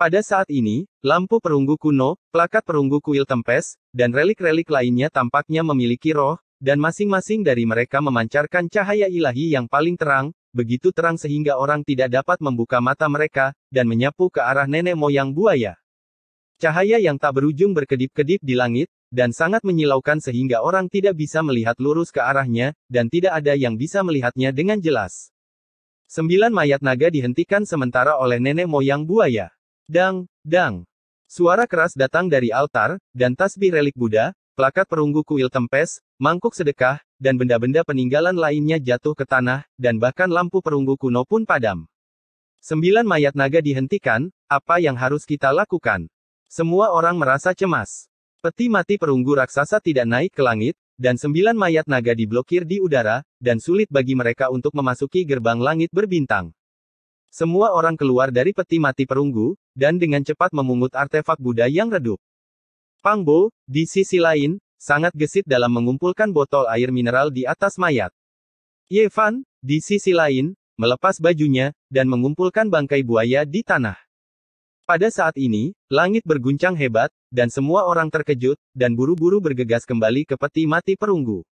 Pada saat ini, lampu perunggu kuno, plakat perunggu kuil tempes, dan relik-relik lainnya tampaknya memiliki roh, dan masing-masing dari mereka memancarkan cahaya ilahi yang paling terang, begitu terang sehingga orang tidak dapat membuka mata mereka, dan menyapu ke arah nenek moyang buaya. Cahaya yang tak berujung berkedip-kedip di langit, dan sangat menyilaukan sehingga orang tidak bisa melihat lurus ke arahnya, dan tidak ada yang bisa melihatnya dengan jelas. Sembilan mayat naga dihentikan sementara oleh nenek moyang buaya. Dang, dang. Suara keras datang dari altar, dan tasbih relik Buddha, plakat perunggu kuil tempes, mangkuk sedekah, dan benda-benda peninggalan lainnya jatuh ke tanah, dan bahkan lampu perunggu kuno pun padam. Sembilan mayat naga dihentikan, apa yang harus kita lakukan? Semua orang merasa cemas. Peti mati perunggu raksasa tidak naik ke langit, dan sembilan mayat naga diblokir di udara, dan sulit bagi mereka untuk memasuki gerbang langit berbintang. Semua orang keluar dari peti mati perunggu, dan dengan cepat memungut artefak Buddha yang redup. Pangbo, di sisi lain, sangat gesit dalam mengumpulkan botol air mineral di atas mayat. Yevan, di sisi lain, melepas bajunya, dan mengumpulkan bangkai buaya di tanah. Pada saat ini, langit berguncang hebat, dan semua orang terkejut, dan buru-buru bergegas kembali ke peti mati perunggu.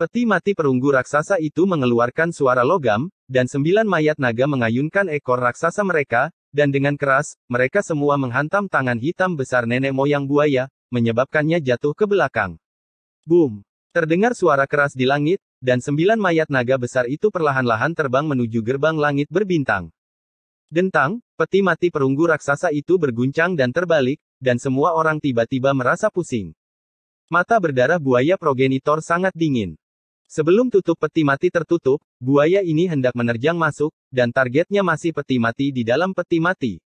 Peti mati perunggu raksasa itu mengeluarkan suara logam, dan sembilan mayat naga mengayunkan ekor raksasa mereka, dan dengan keras, mereka semua menghantam tangan hitam besar nenek moyang buaya, menyebabkannya jatuh ke belakang. Boom! Terdengar suara keras di langit, dan sembilan mayat naga besar itu perlahan-lahan terbang menuju gerbang langit berbintang. Dentang, peti mati perunggu raksasa itu berguncang dan terbalik, dan semua orang tiba-tiba merasa pusing. Mata berdarah buaya progenitor sangat dingin. Sebelum tutup peti mati tertutup, buaya ini hendak menerjang masuk, dan targetnya masih peti mati di dalam peti mati.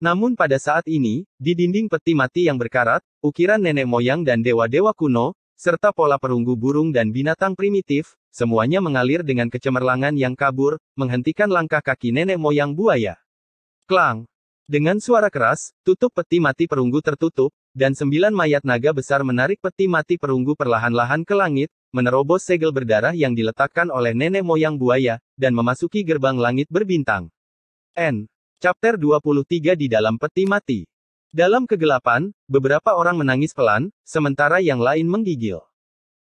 Namun pada saat ini, di dinding peti mati yang berkarat, ukiran nenek moyang dan dewa-dewa kuno, serta pola perunggu burung dan binatang primitif, Semuanya mengalir dengan kecemerlangan yang kabur, menghentikan langkah kaki nenek moyang buaya. Klang! Dengan suara keras, tutup peti mati perunggu tertutup, dan sembilan mayat naga besar menarik peti mati perunggu perlahan-lahan ke langit, menerobos segel berdarah yang diletakkan oleh nenek moyang buaya, dan memasuki gerbang langit berbintang. N. Chapter 23 di dalam peti mati. Dalam kegelapan, beberapa orang menangis pelan, sementara yang lain menggigil.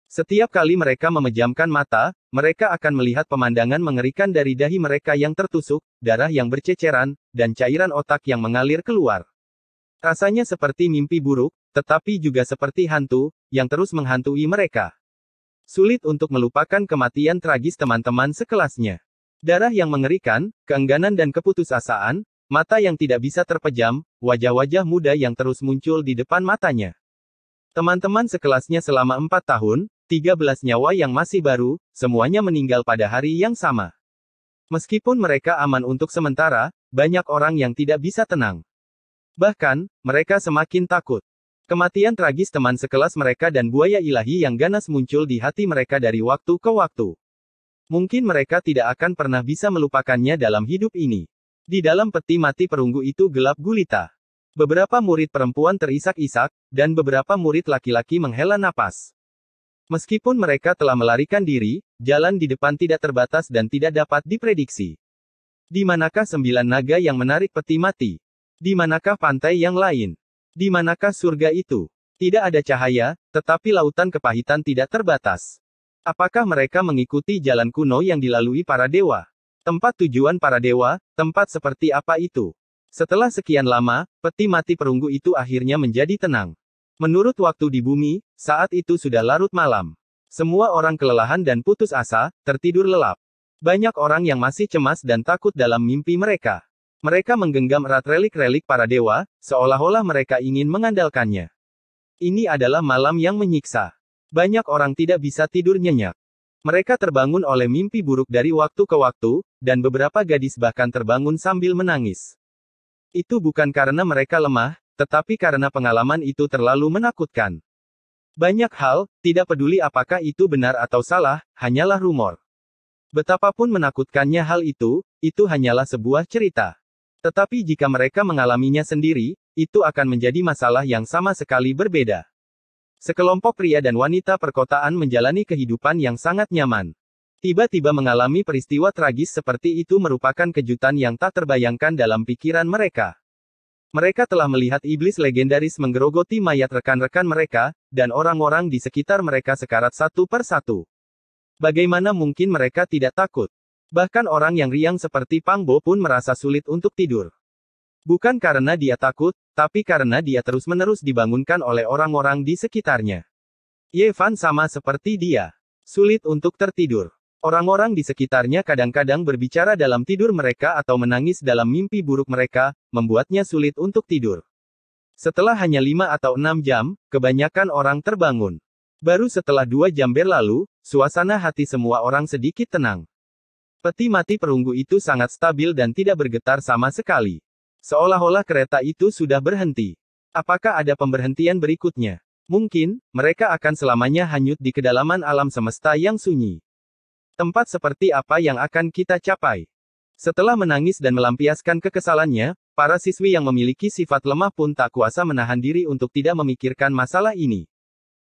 Setiap kali mereka memejamkan mata, mereka akan melihat pemandangan mengerikan dari dahi mereka yang tertusuk, darah yang berceceran, dan cairan otak yang mengalir keluar. Rasanya seperti mimpi buruk, tetapi juga seperti hantu yang terus menghantui mereka. Sulit untuk melupakan kematian tragis teman-teman sekelasnya. Darah yang mengerikan, keengganan dan keputusasaan, mata yang tidak bisa terpejam, wajah-wajah muda yang terus muncul di depan matanya. Teman-teman sekelasnya selama empat tahun, 13 nyawa yang masih baru, semuanya meninggal pada hari yang sama. Meskipun mereka aman untuk sementara, banyak orang yang tidak bisa tenang. Bahkan, mereka semakin takut. Kematian tragis teman sekelas mereka dan buaya ilahi yang ganas muncul di hati mereka dari waktu ke waktu. Mungkin mereka tidak akan pernah bisa melupakannya dalam hidup ini. Di dalam peti mati perunggu itu gelap gulita. Beberapa murid perempuan terisak-isak, dan beberapa murid laki-laki menghela napas. Meskipun mereka telah melarikan diri, jalan di depan tidak terbatas dan tidak dapat diprediksi. Di manakah sembilan naga yang menarik peti mati? Di manakah pantai yang lain? Di manakah surga itu? Tidak ada cahaya, tetapi lautan kepahitan tidak terbatas. Apakah mereka mengikuti jalan kuno yang dilalui para dewa? Tempat tujuan para dewa, tempat seperti apa itu? Setelah sekian lama, peti mati perunggu itu akhirnya menjadi tenang. Menurut waktu di bumi, saat itu sudah larut malam. Semua orang kelelahan dan putus asa, tertidur lelap. Banyak orang yang masih cemas dan takut dalam mimpi mereka. Mereka menggenggam erat relik-relik para dewa, seolah-olah mereka ingin mengandalkannya. Ini adalah malam yang menyiksa. Banyak orang tidak bisa tidur nyenyak. Mereka terbangun oleh mimpi buruk dari waktu ke waktu, dan beberapa gadis bahkan terbangun sambil menangis. Itu bukan karena mereka lemah, tetapi karena pengalaman itu terlalu menakutkan. Banyak hal, tidak peduli apakah itu benar atau salah, hanyalah rumor. Betapapun menakutkannya hal itu, itu hanyalah sebuah cerita. Tetapi jika mereka mengalaminya sendiri, itu akan menjadi masalah yang sama sekali berbeda. Sekelompok pria dan wanita perkotaan menjalani kehidupan yang sangat nyaman. Tiba-tiba mengalami peristiwa tragis seperti itu merupakan kejutan yang tak terbayangkan dalam pikiran mereka. Mereka telah melihat iblis legendaris menggerogoti mayat rekan-rekan mereka, dan orang-orang di sekitar mereka sekarat satu per satu. Bagaimana mungkin mereka tidak takut? Bahkan orang yang riang seperti Pangbo pun merasa sulit untuk tidur. Bukan karena dia takut, tapi karena dia terus-menerus dibangunkan oleh orang-orang di sekitarnya. Yevan sama seperti dia. Sulit untuk tertidur. Orang-orang di sekitarnya kadang-kadang berbicara dalam tidur mereka atau menangis dalam mimpi buruk mereka, membuatnya sulit untuk tidur. Setelah hanya lima atau enam jam, kebanyakan orang terbangun. Baru setelah dua jam berlalu, suasana hati semua orang sedikit tenang. Peti mati perunggu itu sangat stabil dan tidak bergetar sama sekali. Seolah-olah kereta itu sudah berhenti. Apakah ada pemberhentian berikutnya? Mungkin, mereka akan selamanya hanyut di kedalaman alam semesta yang sunyi. Tempat seperti apa yang akan kita capai? Setelah menangis dan melampiaskan kekesalannya, para siswi yang memiliki sifat lemah pun tak kuasa menahan diri untuk tidak memikirkan masalah ini.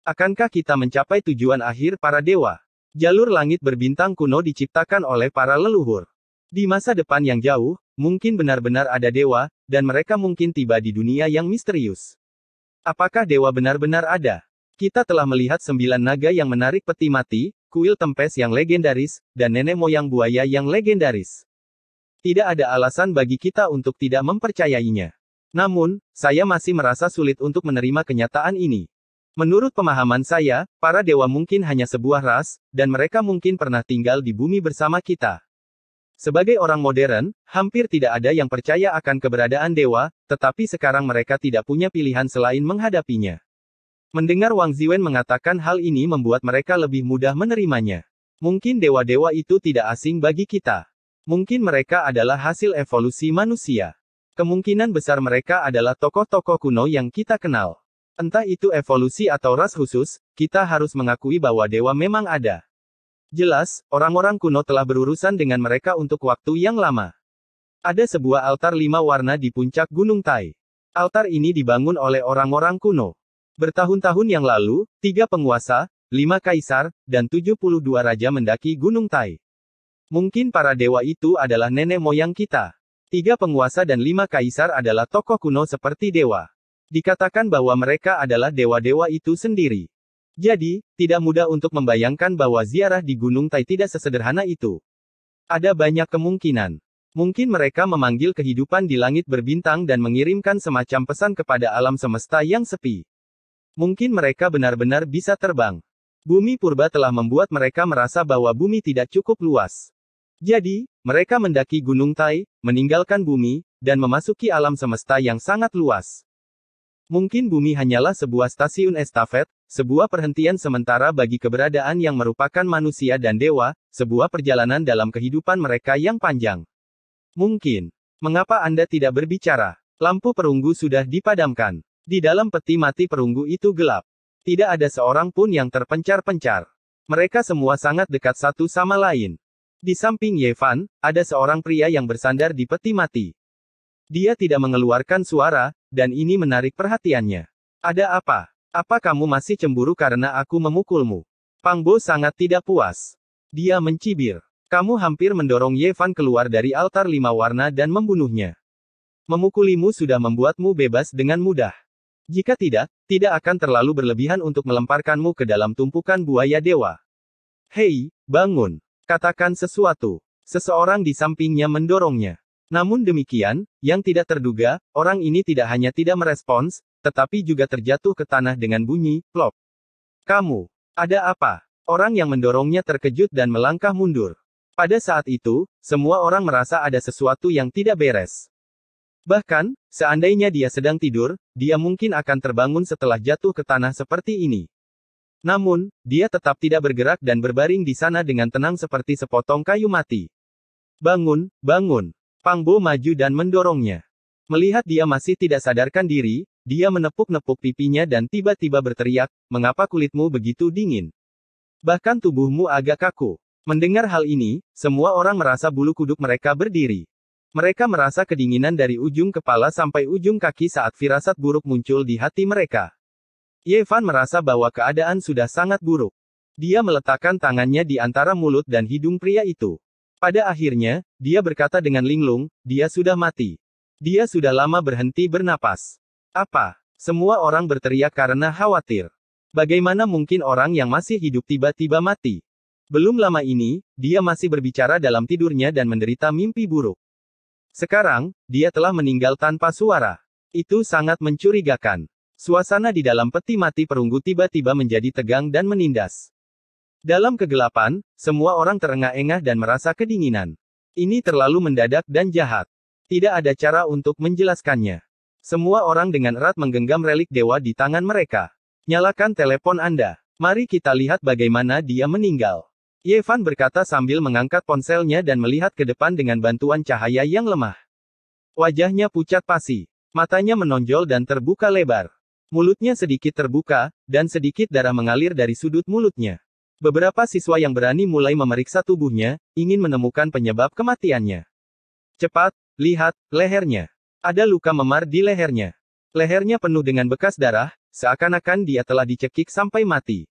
Akankah kita mencapai tujuan akhir para dewa? Jalur langit berbintang kuno diciptakan oleh para leluhur. Di masa depan yang jauh, mungkin benar-benar ada dewa, dan mereka mungkin tiba di dunia yang misterius. Apakah dewa benar-benar ada? Kita telah melihat sembilan naga yang menarik peti mati, kuil tempes yang legendaris, dan nenek moyang buaya yang legendaris. Tidak ada alasan bagi kita untuk tidak mempercayainya. Namun, saya masih merasa sulit untuk menerima kenyataan ini. Menurut pemahaman saya, para dewa mungkin hanya sebuah ras, dan mereka mungkin pernah tinggal di bumi bersama kita. Sebagai orang modern, hampir tidak ada yang percaya akan keberadaan dewa, tetapi sekarang mereka tidak punya pilihan selain menghadapinya. Mendengar Wang Ziwen mengatakan hal ini membuat mereka lebih mudah menerimanya. Mungkin dewa-dewa itu tidak asing bagi kita. Mungkin mereka adalah hasil evolusi manusia. Kemungkinan besar mereka adalah tokoh-tokoh kuno yang kita kenal. Entah itu evolusi atau ras khusus, kita harus mengakui bahwa dewa memang ada. Jelas, orang-orang kuno telah berurusan dengan mereka untuk waktu yang lama. Ada sebuah altar lima warna di puncak Gunung Tai. Altar ini dibangun oleh orang-orang kuno. Bertahun-tahun yang lalu, tiga penguasa, lima kaisar, dan 72 raja mendaki Gunung Tai. Mungkin para dewa itu adalah nenek moyang kita. Tiga penguasa dan lima kaisar adalah tokoh kuno seperti dewa. Dikatakan bahwa mereka adalah dewa-dewa itu sendiri. Jadi, tidak mudah untuk membayangkan bahwa ziarah di Gunung Tai tidak sesederhana itu. Ada banyak kemungkinan. Mungkin mereka memanggil kehidupan di langit berbintang dan mengirimkan semacam pesan kepada alam semesta yang sepi. Mungkin mereka benar-benar bisa terbang. Bumi purba telah membuat mereka merasa bahwa bumi tidak cukup luas. Jadi, mereka mendaki Gunung Tai, meninggalkan bumi, dan memasuki alam semesta yang sangat luas. Mungkin bumi hanyalah sebuah stasiun estafet, sebuah perhentian sementara bagi keberadaan yang merupakan manusia dan dewa, sebuah perjalanan dalam kehidupan mereka yang panjang. Mungkin. Mengapa Anda tidak berbicara? Lampu perunggu sudah dipadamkan. Di dalam peti mati perunggu itu gelap. Tidak ada seorang pun yang terpencar-pencar. Mereka semua sangat dekat satu sama lain. Di samping Yevan, ada seorang pria yang bersandar di peti mati. Dia tidak mengeluarkan suara, dan ini menarik perhatiannya. Ada apa? Apa kamu masih cemburu karena aku memukulmu? Pangbo sangat tidak puas. Dia mencibir. Kamu hampir mendorong Yevan keluar dari altar lima warna dan membunuhnya. Memukulimu sudah membuatmu bebas dengan mudah. Jika tidak, tidak akan terlalu berlebihan untuk melemparkanmu ke dalam tumpukan buaya dewa. Hei, bangun! Katakan sesuatu. Seseorang di sampingnya mendorongnya. Namun demikian, yang tidak terduga, orang ini tidak hanya tidak merespons, tetapi juga terjatuh ke tanah dengan bunyi, plop. Kamu, ada apa? Orang yang mendorongnya terkejut dan melangkah mundur. Pada saat itu, semua orang merasa ada sesuatu yang tidak beres. Bahkan, seandainya dia sedang tidur, dia mungkin akan terbangun setelah jatuh ke tanah seperti ini. Namun, dia tetap tidak bergerak dan berbaring di sana dengan tenang seperti sepotong kayu mati. Bangun, bangun. Pangbo maju dan mendorongnya. Melihat dia masih tidak sadarkan diri, dia menepuk-nepuk pipinya dan tiba-tiba berteriak, mengapa kulitmu begitu dingin? Bahkan tubuhmu agak kaku. Mendengar hal ini, semua orang merasa bulu kuduk mereka berdiri. Mereka merasa kedinginan dari ujung kepala sampai ujung kaki saat firasat buruk muncul di hati mereka. Yevan merasa bahwa keadaan sudah sangat buruk. Dia meletakkan tangannya di antara mulut dan hidung pria itu. Pada akhirnya, dia berkata dengan linglung, dia sudah mati. Dia sudah lama berhenti bernapas. Apa? Semua orang berteriak karena khawatir. Bagaimana mungkin orang yang masih hidup tiba-tiba mati? Belum lama ini, dia masih berbicara dalam tidurnya dan menderita mimpi buruk. Sekarang, dia telah meninggal tanpa suara. Itu sangat mencurigakan. Suasana di dalam peti mati perunggu tiba-tiba menjadi tegang dan menindas. Dalam kegelapan, semua orang terengah-engah dan merasa kedinginan. Ini terlalu mendadak dan jahat. Tidak ada cara untuk menjelaskannya. Semua orang dengan erat menggenggam relik dewa di tangan mereka. Nyalakan telepon Anda. Mari kita lihat bagaimana dia meninggal. Yevan berkata sambil mengangkat ponselnya dan melihat ke depan dengan bantuan cahaya yang lemah. Wajahnya pucat pasi, matanya menonjol dan terbuka lebar. Mulutnya sedikit terbuka, dan sedikit darah mengalir dari sudut mulutnya. Beberapa siswa yang berani mulai memeriksa tubuhnya, ingin menemukan penyebab kematiannya. Cepat, lihat, lehernya. Ada luka memar di lehernya. Lehernya penuh dengan bekas darah, seakan-akan dia telah dicekik sampai mati.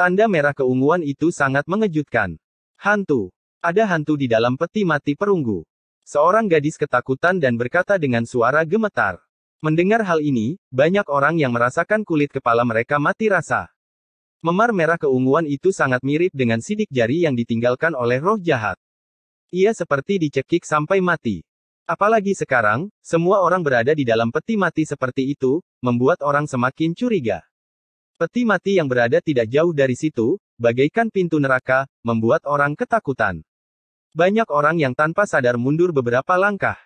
Tanda merah keunguan itu sangat mengejutkan. Hantu. Ada hantu di dalam peti mati perunggu. Seorang gadis ketakutan dan berkata dengan suara gemetar. Mendengar hal ini, banyak orang yang merasakan kulit kepala mereka mati rasa. Memar merah keunguan itu sangat mirip dengan sidik jari yang ditinggalkan oleh roh jahat. Ia seperti dicekik sampai mati. Apalagi sekarang, semua orang berada di dalam peti mati seperti itu, membuat orang semakin curiga. Peti mati yang berada tidak jauh dari situ, bagaikan pintu neraka, membuat orang ketakutan. Banyak orang yang tanpa sadar mundur beberapa langkah.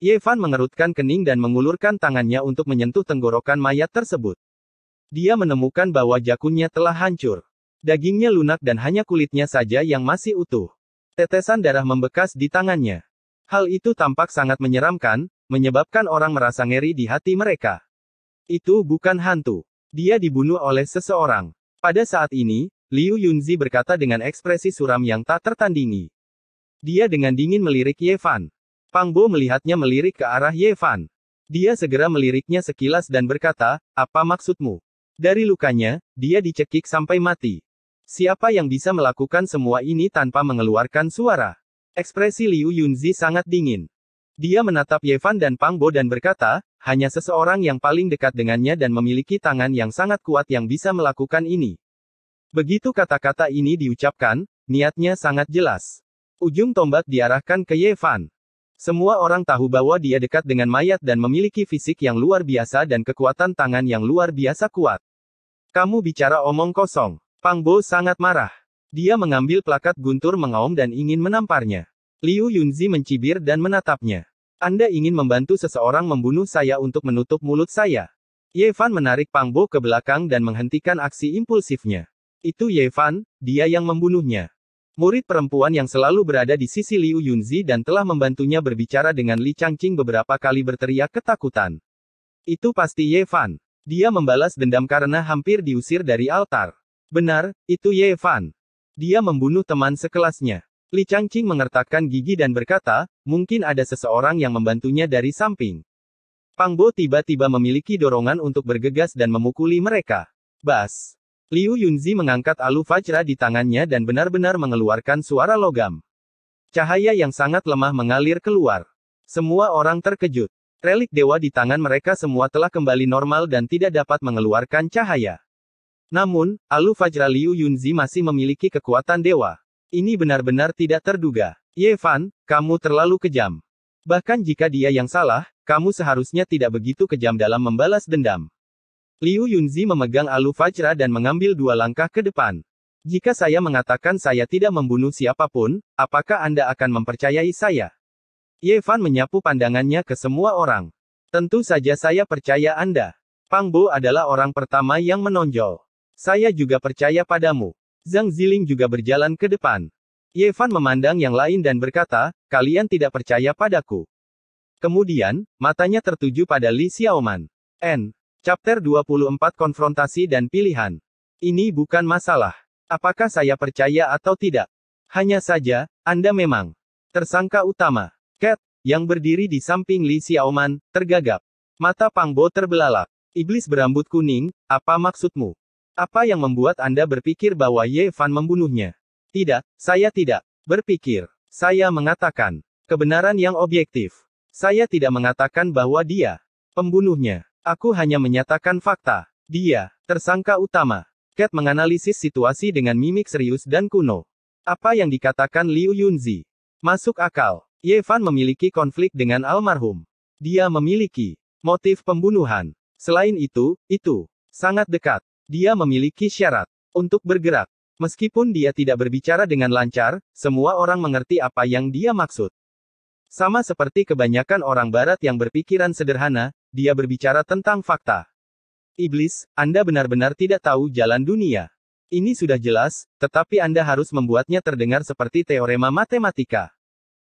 Yevan mengerutkan kening dan mengulurkan tangannya untuk menyentuh tenggorokan mayat tersebut. Dia menemukan bahwa jakunnya telah hancur. Dagingnya lunak dan hanya kulitnya saja yang masih utuh. Tetesan darah membekas di tangannya. Hal itu tampak sangat menyeramkan, menyebabkan orang merasa ngeri di hati mereka. Itu bukan hantu. Dia dibunuh oleh seseorang. Pada saat ini, Liu Yunzi berkata dengan ekspresi suram yang tak tertandingi. Dia dengan dingin melirik Ye Fan. Pang Bo melihatnya melirik ke arah Ye Fan. Dia segera meliriknya sekilas dan berkata, apa maksudmu? Dari lukanya, dia dicekik sampai mati. Siapa yang bisa melakukan semua ini tanpa mengeluarkan suara? Ekspresi Liu Yunzi sangat dingin. Dia menatap Yevan dan Pangbo dan berkata, hanya seseorang yang paling dekat dengannya dan memiliki tangan yang sangat kuat yang bisa melakukan ini. Begitu kata-kata ini diucapkan, niatnya sangat jelas. Ujung tombak diarahkan ke Yevan. Semua orang tahu bahwa dia dekat dengan mayat dan memiliki fisik yang luar biasa dan kekuatan tangan yang luar biasa kuat. Kamu bicara omong kosong. Pangbo sangat marah. Dia mengambil plakat guntur mengaum dan ingin menamparnya. Liu Yunzi mencibir dan menatapnya. Anda ingin membantu seseorang membunuh saya untuk menutup mulut saya? Yevan menarik Pangbo ke belakang dan menghentikan aksi impulsifnya. Itu Yevan, dia yang membunuhnya. Murid perempuan yang selalu berada di sisi Liu Yunzi dan telah membantunya berbicara dengan Li Changqing beberapa kali berteriak ketakutan. Itu pasti Yevan. Dia membalas dendam karena hampir diusir dari altar. Benar, itu Yevan. Dia membunuh teman sekelasnya. Li Changqing mengertakkan gigi dan berkata, mungkin ada seseorang yang membantunya dari samping. Pang Bo tiba-tiba memiliki dorongan untuk bergegas dan memukuli mereka. Bas! Liu Yunzi mengangkat alu Fajra di tangannya dan benar-benar mengeluarkan suara logam. Cahaya yang sangat lemah mengalir keluar. Semua orang terkejut. Relik dewa di tangan mereka semua telah kembali normal dan tidak dapat mengeluarkan cahaya. Namun, alu Fajra Liu Yunzi masih memiliki kekuatan dewa. Ini benar-benar tidak terduga. Yevan, kamu terlalu kejam. Bahkan jika dia yang salah, kamu seharusnya tidak begitu kejam dalam membalas dendam. Liu Yunzi memegang Alu Fajra dan mengambil dua langkah ke depan. Jika saya mengatakan saya tidak membunuh siapapun, apakah Anda akan mempercayai saya? Yevan menyapu pandangannya ke semua orang. Tentu saja saya percaya Anda. Pangbo adalah orang pertama yang menonjol. Saya juga percaya padamu. Zhang Ziling juga berjalan ke depan. Ye Fan memandang yang lain dan berkata, kalian tidak percaya padaku. Kemudian, matanya tertuju pada Li Xiaoman. N. Chapter 24 Konfrontasi dan Pilihan. Ini bukan masalah. Apakah saya percaya atau tidak? Hanya saja, Anda memang tersangka utama. Cat, yang berdiri di samping Li Xiaoman, tergagap. Mata Pang Bo terbelalak. Iblis berambut kuning, apa maksudmu? Apa yang membuat Anda berpikir bahwa Ye Fan membunuhnya? Tidak, saya tidak berpikir. Saya mengatakan kebenaran yang objektif. Saya tidak mengatakan bahwa dia pembunuhnya. Aku hanya menyatakan fakta. Dia tersangka utama. Cat menganalisis situasi dengan mimik serius dan kuno. Apa yang dikatakan Liu Yunzi masuk akal. Ye Fan memiliki konflik dengan almarhum. Dia memiliki motif pembunuhan. Selain itu, itu sangat dekat dia memiliki syarat untuk bergerak. Meskipun dia tidak berbicara dengan lancar, semua orang mengerti apa yang dia maksud. Sama seperti kebanyakan orang Barat yang berpikiran sederhana, dia berbicara tentang fakta. Iblis, Anda benar-benar tidak tahu jalan dunia. Ini sudah jelas, tetapi Anda harus membuatnya terdengar seperti teorema matematika.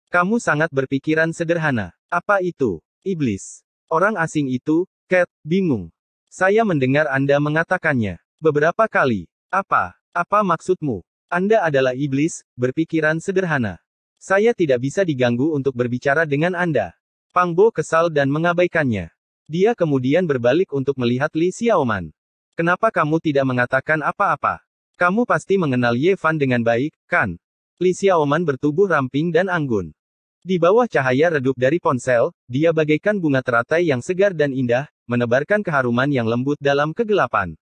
Kamu sangat berpikiran sederhana. Apa itu? Iblis. Orang asing itu, Cat, bingung. Saya mendengar Anda mengatakannya beberapa kali. Apa? Apa maksudmu? Anda adalah iblis, berpikiran sederhana. Saya tidak bisa diganggu untuk berbicara dengan Anda. Pangbo kesal dan mengabaikannya. Dia kemudian berbalik untuk melihat Li Xiaoman. Kenapa kamu tidak mengatakan apa-apa? Kamu pasti mengenal Ye Fan dengan baik, kan? Li Xiaoman bertubuh ramping dan anggun. Di bawah cahaya redup dari ponsel, dia bagaikan bunga teratai yang segar dan indah, menebarkan keharuman yang lembut dalam kegelapan.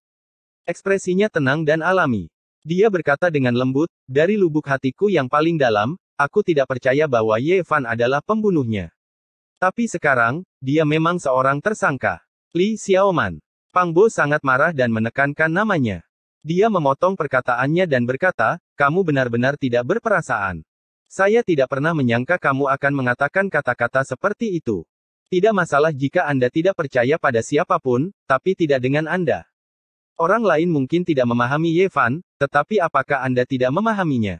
Ekspresinya tenang dan alami. Dia berkata dengan lembut, dari lubuk hatiku yang paling dalam, aku tidak percaya bahwa Ye Fan adalah pembunuhnya. Tapi sekarang, dia memang seorang tersangka. Li Xiaoman. Pang Bo sangat marah dan menekankan namanya. Dia memotong perkataannya dan berkata, kamu benar-benar tidak berperasaan. Saya tidak pernah menyangka kamu akan mengatakan kata-kata seperti itu. Tidak masalah jika Anda tidak percaya pada siapapun, tapi tidak dengan Anda. Orang lain mungkin tidak memahami Yevan, tetapi apakah Anda tidak memahaminya?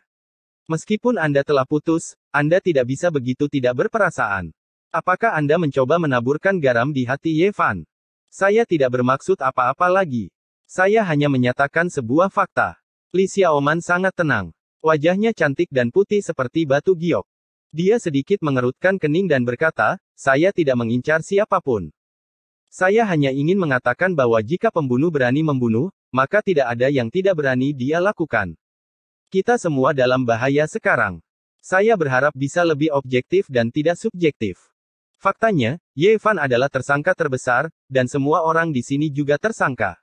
Meskipun Anda telah putus, Anda tidak bisa begitu tidak berperasaan. Apakah Anda mencoba menaburkan garam di hati Yevan? Saya tidak bermaksud apa-apa lagi. Saya hanya menyatakan sebuah fakta. Li Xiaoman sangat tenang. Wajahnya cantik dan putih seperti batu giok. Dia sedikit mengerutkan kening dan berkata, saya tidak mengincar siapapun. Saya hanya ingin mengatakan bahwa jika pembunuh berani membunuh, maka tidak ada yang tidak berani dia lakukan. Kita semua dalam bahaya sekarang. Saya berharap bisa lebih objektif dan tidak subjektif. Faktanya, Yevan adalah tersangka terbesar, dan semua orang di sini juga tersangka.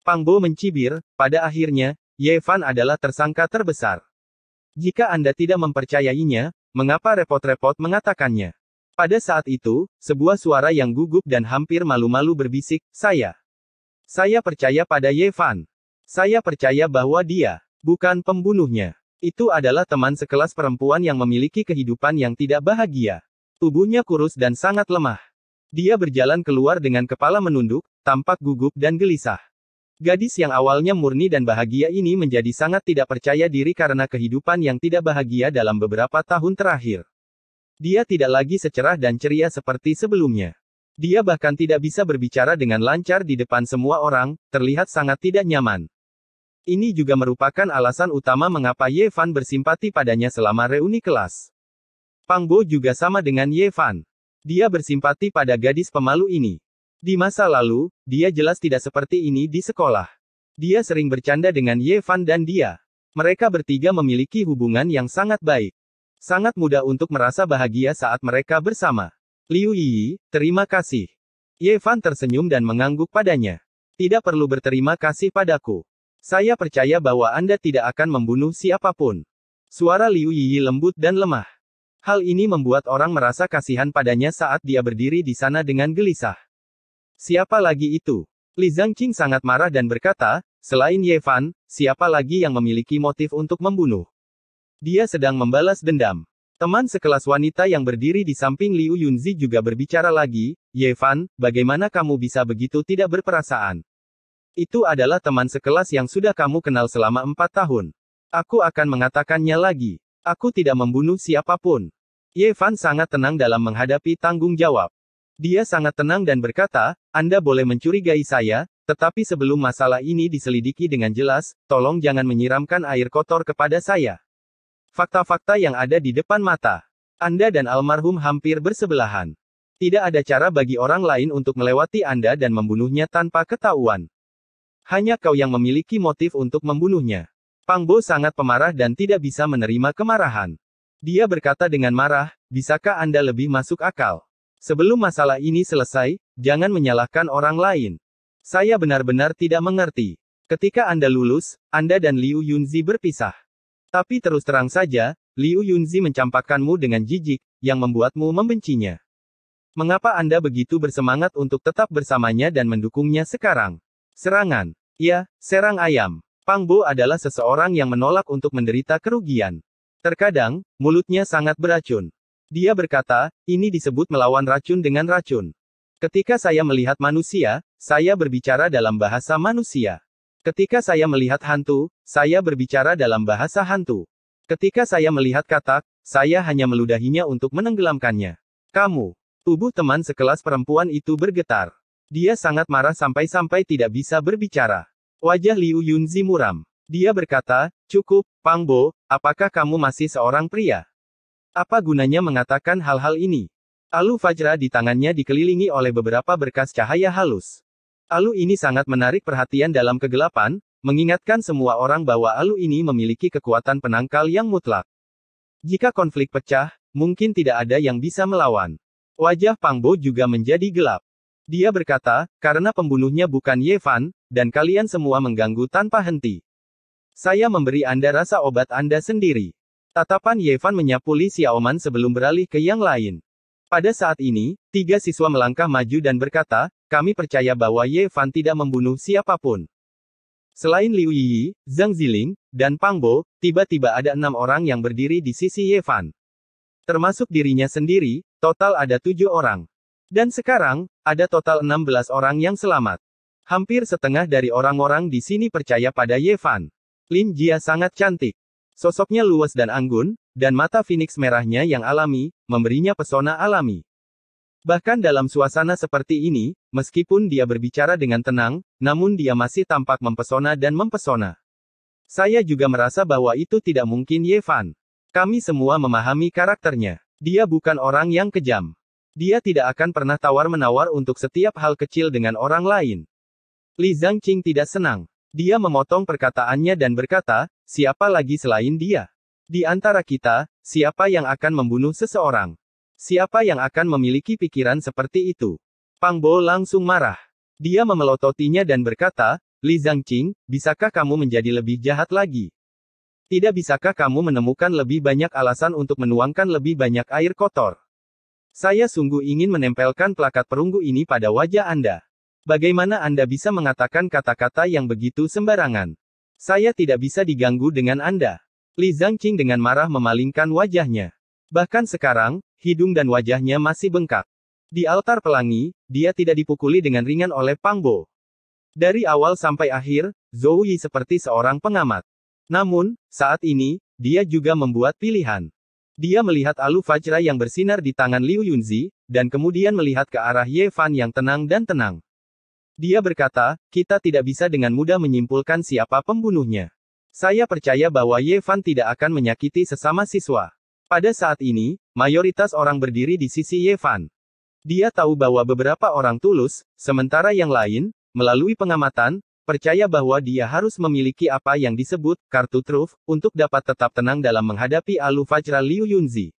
Pangbo mencibir, pada akhirnya, Yevan adalah tersangka terbesar. Jika Anda tidak mempercayainya, mengapa repot-repot mengatakannya? Pada saat itu, sebuah suara yang gugup dan hampir malu-malu berbisik, saya. Saya percaya pada Yevan. Saya percaya bahwa dia bukan pembunuhnya. Itu adalah teman sekelas perempuan yang memiliki kehidupan yang tidak bahagia. Tubuhnya kurus dan sangat lemah. Dia berjalan keluar dengan kepala menunduk, tampak gugup dan gelisah. Gadis yang awalnya murni dan bahagia ini menjadi sangat tidak percaya diri karena kehidupan yang tidak bahagia dalam beberapa tahun terakhir. Dia tidak lagi secerah dan ceria seperti sebelumnya. Dia bahkan tidak bisa berbicara dengan lancar di depan semua orang, terlihat sangat tidak nyaman. Ini juga merupakan alasan utama mengapa Ye Fan bersimpati padanya selama reuni kelas. Pang Bo juga sama dengan Ye Fan. Dia bersimpati pada gadis pemalu ini. Di masa lalu, dia jelas tidak seperti ini di sekolah. Dia sering bercanda dengan Ye Fan dan dia. Mereka bertiga memiliki hubungan yang sangat baik. Sangat mudah untuk merasa bahagia saat mereka bersama. Liu Yi, terima kasih. Ye Fan tersenyum dan mengangguk padanya. Tidak perlu berterima kasih padaku. Saya percaya bahwa Anda tidak akan membunuh siapapun. Suara Liu Yi lembut dan lemah. Hal ini membuat orang merasa kasihan padanya saat dia berdiri di sana dengan gelisah. Siapa lagi itu? Li Zhangqing sangat marah dan berkata, selain Ye Fan, siapa lagi yang memiliki motif untuk membunuh? Dia sedang membalas dendam. Teman sekelas wanita yang berdiri di samping Liu Yunzi juga berbicara lagi, Ye Fan, bagaimana kamu bisa begitu tidak berperasaan? Itu adalah teman sekelas yang sudah kamu kenal selama empat tahun. Aku akan mengatakannya lagi. Aku tidak membunuh siapapun. Ye Fan sangat tenang dalam menghadapi tanggung jawab. Dia sangat tenang dan berkata, Anda boleh mencurigai saya, tetapi sebelum masalah ini diselidiki dengan jelas, tolong jangan menyiramkan air kotor kepada saya. Fakta-fakta yang ada di depan mata. Anda dan almarhum hampir bersebelahan. Tidak ada cara bagi orang lain untuk melewati Anda dan membunuhnya tanpa ketahuan. Hanya kau yang memiliki motif untuk membunuhnya. Pangbo sangat pemarah dan tidak bisa menerima kemarahan. Dia berkata dengan marah, bisakah Anda lebih masuk akal? Sebelum masalah ini selesai, jangan menyalahkan orang lain. Saya benar-benar tidak mengerti. Ketika Anda lulus, Anda dan Liu Yunzi berpisah. Tapi terus terang saja, Liu Yunzi mencampakkanmu dengan jijik, yang membuatmu membencinya. Mengapa Anda begitu bersemangat untuk tetap bersamanya dan mendukungnya sekarang? Serangan. Ya, serang ayam. Pang Bo adalah seseorang yang menolak untuk menderita kerugian. Terkadang, mulutnya sangat beracun. Dia berkata, ini disebut melawan racun dengan racun. Ketika saya melihat manusia, saya berbicara dalam bahasa manusia. Ketika saya melihat hantu, saya berbicara dalam bahasa hantu. Ketika saya melihat katak, saya hanya meludahinya untuk menenggelamkannya. Kamu, tubuh teman sekelas perempuan itu bergetar. Dia sangat marah sampai-sampai tidak bisa berbicara. Wajah Liu Yunzi muram. Dia berkata, cukup, Pang Bo, apakah kamu masih seorang pria? Apa gunanya mengatakan hal-hal ini? Alu Fajra di tangannya dikelilingi oleh beberapa berkas cahaya halus. Alu ini sangat menarik perhatian dalam kegelapan, mengingatkan semua orang bahwa alu ini memiliki kekuatan penangkal yang mutlak. Jika konflik pecah, mungkin tidak ada yang bisa melawan. Wajah Pangbo juga menjadi gelap. Dia berkata, karena pembunuhnya bukan Yevan, dan kalian semua mengganggu tanpa henti. Saya memberi Anda rasa obat Anda sendiri. Tatapan Yevan menyapuli Xiaoman sebelum beralih ke yang lain. Pada saat ini, tiga siswa melangkah maju dan berkata, kami percaya bahwa Ye Fan tidak membunuh siapapun. Selain Liu Yi, Zhang Ziling, dan Pang Bo, tiba-tiba ada enam orang yang berdiri di sisi Ye Fan. Termasuk dirinya sendiri, total ada tujuh orang. Dan sekarang, ada total enam belas orang yang selamat. Hampir setengah dari orang-orang di sini percaya pada Ye Fan. Lin Jia sangat cantik. Sosoknya luas dan anggun, dan mata phoenix merahnya yang alami, memberinya pesona alami. Bahkan dalam suasana seperti ini, meskipun dia berbicara dengan tenang, namun dia masih tampak mempesona dan mempesona. Saya juga merasa bahwa itu tidak mungkin Yevan. Kami semua memahami karakternya. Dia bukan orang yang kejam. Dia tidak akan pernah tawar-menawar untuk setiap hal kecil dengan orang lain. Li Zhangqing tidak senang. Dia memotong perkataannya dan berkata, siapa lagi selain dia? Di antara kita, siapa yang akan membunuh seseorang? Siapa yang akan memiliki pikiran seperti itu? Pang Bo langsung marah. Dia memelototinya dan berkata, Li Zhangqing, bisakah kamu menjadi lebih jahat lagi? Tidak bisakah kamu menemukan lebih banyak alasan untuk menuangkan lebih banyak air kotor? Saya sungguh ingin menempelkan plakat perunggu ini pada wajah Anda. Bagaimana Anda bisa mengatakan kata-kata yang begitu sembarangan? Saya tidak bisa diganggu dengan Anda. Li Zhangqing dengan marah memalingkan wajahnya. Bahkan sekarang, hidung dan wajahnya masih bengkak. Di altar pelangi, dia tidak dipukuli dengan ringan oleh Pangbo. Dari awal sampai akhir, Zhou Yi seperti seorang pengamat. Namun, saat ini, dia juga membuat pilihan. Dia melihat Alu Fajra yang bersinar di tangan Liu Yunzi, dan kemudian melihat ke arah Ye Fan yang tenang dan tenang. Dia berkata, kita tidak bisa dengan mudah menyimpulkan siapa pembunuhnya. Saya percaya bahwa Ye Fan tidak akan menyakiti sesama siswa. Pada saat ini, mayoritas orang berdiri di sisi Yevan. Dia tahu bahwa beberapa orang tulus, sementara yang lain, melalui pengamatan, percaya bahwa dia harus memiliki apa yang disebut kartu truf untuk dapat tetap tenang dalam menghadapi Alu Fajra Liu Yunzi.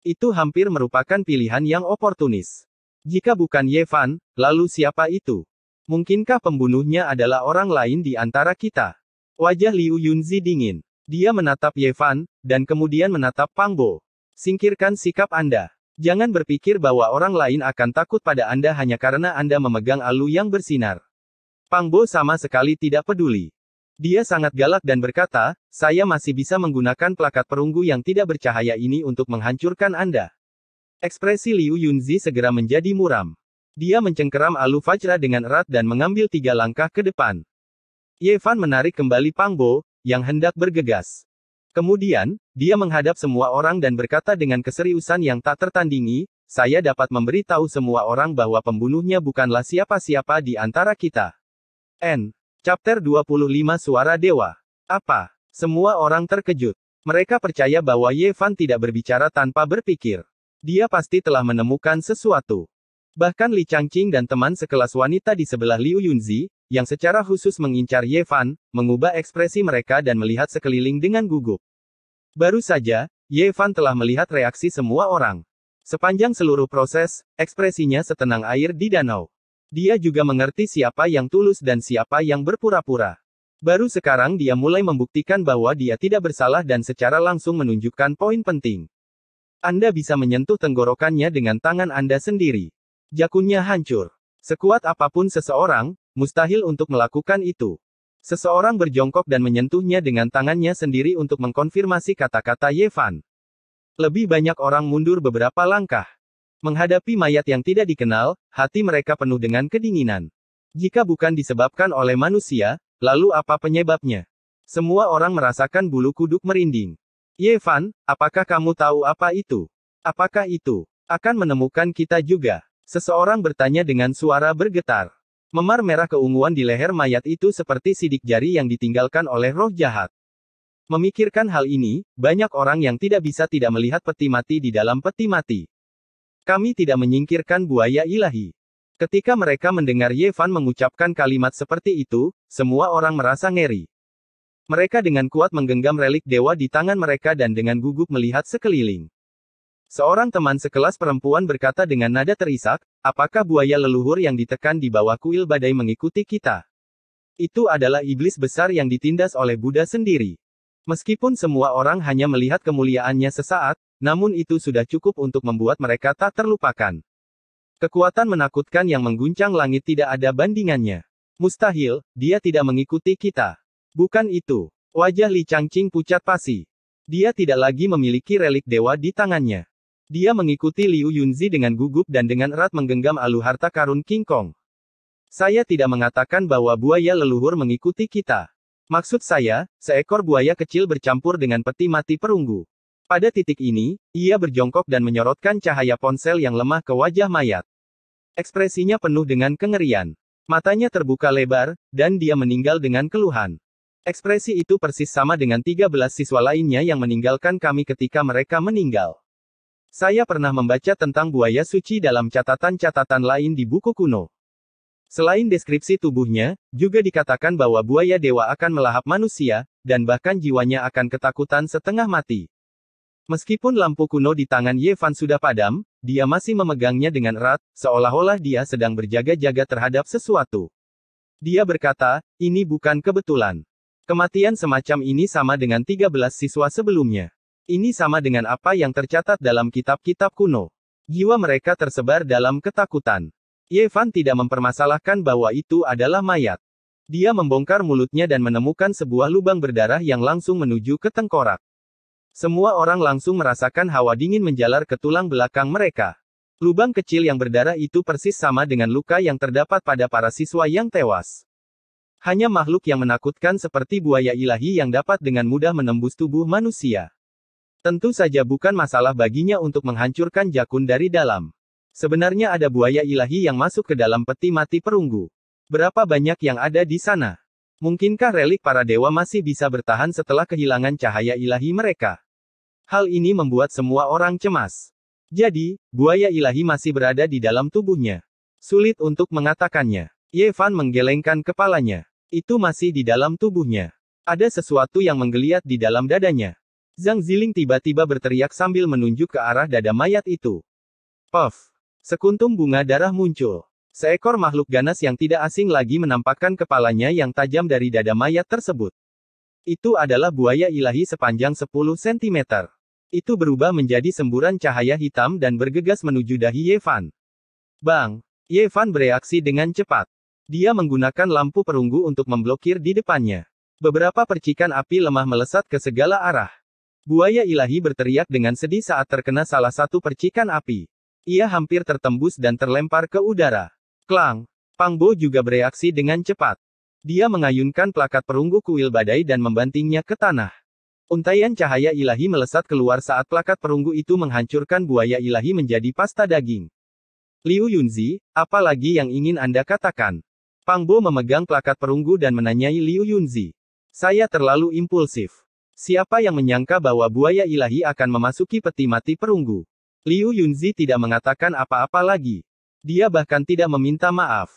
Itu hampir merupakan pilihan yang oportunis. Jika bukan Yevan, lalu siapa itu? Mungkinkah pembunuhnya adalah orang lain di antara kita? Wajah Liu Yunzi dingin. Dia menatap Yevan, dan kemudian menatap Pangbo. Singkirkan sikap Anda. Jangan berpikir bahwa orang lain akan takut pada Anda hanya karena Anda memegang alu yang bersinar. Pangbo sama sekali tidak peduli. Dia sangat galak dan berkata, saya masih bisa menggunakan plakat perunggu yang tidak bercahaya ini untuk menghancurkan Anda. Ekspresi Liu Yunzi segera menjadi muram. Dia mencengkeram Alu Fajra dengan erat dan mengambil tiga langkah ke depan. Yevan menarik kembali Pangbo, yang hendak bergegas. Kemudian, dia menghadap semua orang dan berkata dengan keseriusan yang tak tertandingi, saya dapat memberi tahu semua orang bahwa pembunuhnya bukanlah siapa-siapa di antara kita. N. Chapter 25 Suara Dewa. Apa? Semua orang terkejut. Mereka percaya bahwa Yevan tidak berbicara tanpa berpikir. Dia pasti telah menemukan sesuatu. Bahkan Li Changqing dan teman sekelas wanita di sebelah Liu Yunzi, yang secara khusus mengincar Ye Fan, mengubah ekspresi mereka dan melihat sekeliling dengan gugup. Baru saja, Ye Fan telah melihat reaksi semua orang. Sepanjang seluruh proses, ekspresinya setenang air di danau. Dia juga mengerti siapa yang tulus dan siapa yang berpura-pura. Baru sekarang dia mulai membuktikan bahwa dia tidak bersalah dan secara langsung menunjukkan poin penting. Anda bisa menyentuh tenggorokannya dengan tangan Anda sendiri. Jakunnya hancur. Sekuat apapun seseorang, mustahil untuk melakukan itu. Seseorang berjongkok dan menyentuhnya dengan tangannya sendiri untuk mengkonfirmasi kata-kata Yevan. Lebih banyak orang mundur beberapa langkah. Menghadapi mayat yang tidak dikenal, hati mereka penuh dengan kedinginan. Jika bukan disebabkan oleh manusia, lalu apa penyebabnya? Semua orang merasakan bulu kuduk merinding. Yevan, apakah kamu tahu apa itu? Apakah itu akan menemukan kita juga? Seseorang bertanya dengan suara bergetar. Memar merah keunguan di leher mayat itu seperti sidik jari yang ditinggalkan oleh roh jahat. Memikirkan hal ini, banyak orang yang tidak bisa tidak melihat peti mati di dalam peti mati. Kami tidak menyingkirkan buaya ilahi. Ketika mereka mendengar Yevan mengucapkan kalimat seperti itu, semua orang merasa ngeri. Mereka dengan kuat menggenggam relik dewa di tangan mereka dan dengan gugup melihat sekeliling. Seorang teman sekelas perempuan berkata dengan nada terisak, apakah buaya leluhur yang ditekan di bawah kuil badai mengikuti kita? Itu adalah iblis besar yang ditindas oleh Buddha sendiri. Meskipun semua orang hanya melihat kemuliaannya sesaat, namun itu sudah cukup untuk membuat mereka tak terlupakan. Kekuatan menakutkan yang mengguncang langit tidak ada bandingannya. Mustahil, dia tidak mengikuti kita. Bukan itu. Wajah Li Changqing pucat pasi. Dia tidak lagi memiliki relik dewa di tangannya. Dia mengikuti Liu Yunzi dengan gugup dan dengan erat menggenggam alu harta karun King Kong. Saya tidak mengatakan bahwa buaya leluhur mengikuti kita. Maksud saya, seekor buaya kecil bercampur dengan peti mati perunggu. Pada titik ini, ia berjongkok dan menyorotkan cahaya ponsel yang lemah ke wajah mayat. Ekspresinya penuh dengan kengerian. Matanya terbuka lebar, dan dia meninggal dengan keluhan. Ekspresi itu persis sama dengan 13 siswa lainnya yang meninggalkan kami ketika mereka meninggal. Saya pernah membaca tentang buaya suci dalam catatan-catatan lain di buku kuno. Selain deskripsi tubuhnya, juga dikatakan bahwa buaya dewa akan melahap manusia, dan bahkan jiwanya akan ketakutan setengah mati. Meskipun lampu kuno di tangan Yevan sudah padam, dia masih memegangnya dengan erat, seolah-olah dia sedang berjaga-jaga terhadap sesuatu. Dia berkata, ini bukan kebetulan. Kematian semacam ini sama dengan 13 siswa sebelumnya. Ini sama dengan apa yang tercatat dalam kitab-kitab kuno. Jiwa mereka tersebar dalam ketakutan. Yevan tidak mempermasalahkan bahwa itu adalah mayat. Dia membongkar mulutnya dan menemukan sebuah lubang berdarah yang langsung menuju ke tengkorak. Semua orang langsung merasakan hawa dingin menjalar ke tulang belakang mereka. Lubang kecil yang berdarah itu persis sama dengan luka yang terdapat pada para siswa yang tewas. Hanya makhluk yang menakutkan seperti buaya ilahi yang dapat dengan mudah menembus tubuh manusia. Tentu saja bukan masalah baginya untuk menghancurkan Jakun dari dalam. Sebenarnya ada buaya ilahi yang masuk ke dalam peti mati perunggu. Berapa banyak yang ada di sana? Mungkinkah relik para dewa masih bisa bertahan setelah kehilangan cahaya ilahi mereka? Hal ini membuat semua orang cemas. Jadi, buaya ilahi masih berada di dalam tubuhnya. Sulit untuk mengatakannya. Yevan menggelengkan kepalanya. Itu masih di dalam tubuhnya. Ada sesuatu yang menggeliat di dalam dadanya. Zhang Ziling tiba-tiba berteriak sambil menunjuk ke arah dada mayat itu. Puff! Sekuntum bunga darah muncul. Seekor makhluk ganas yang tidak asing lagi menampakkan kepalanya yang tajam dari dada mayat tersebut. Itu adalah buaya ilahi sepanjang 10 cm. Itu berubah menjadi semburan cahaya hitam dan bergegas menuju dahi Yevan. Bang! Yevan bereaksi dengan cepat. Dia menggunakan lampu perunggu untuk memblokir di depannya. Beberapa percikan api lemah melesat ke segala arah. Buaya ilahi berteriak dengan sedih saat terkena salah satu percikan api. Ia hampir tertembus dan terlempar ke udara. Klang! Pangbo juga bereaksi dengan cepat. Dia mengayunkan plakat perunggu kuil badai dan membantingnya ke tanah. Untaian cahaya ilahi melesat keluar saat plakat perunggu itu menghancurkan buaya ilahi menjadi pasta daging. Liu Yunzi, apa lagi yang ingin Anda katakan? Pangbo memegang plakat perunggu dan menanyai Liu Yunzi. Saya terlalu impulsif. Siapa yang menyangka bahwa buaya ilahi akan memasuki peti mati perunggu? Liu Yunzi tidak mengatakan apa-apa lagi. Dia bahkan tidak meminta maaf.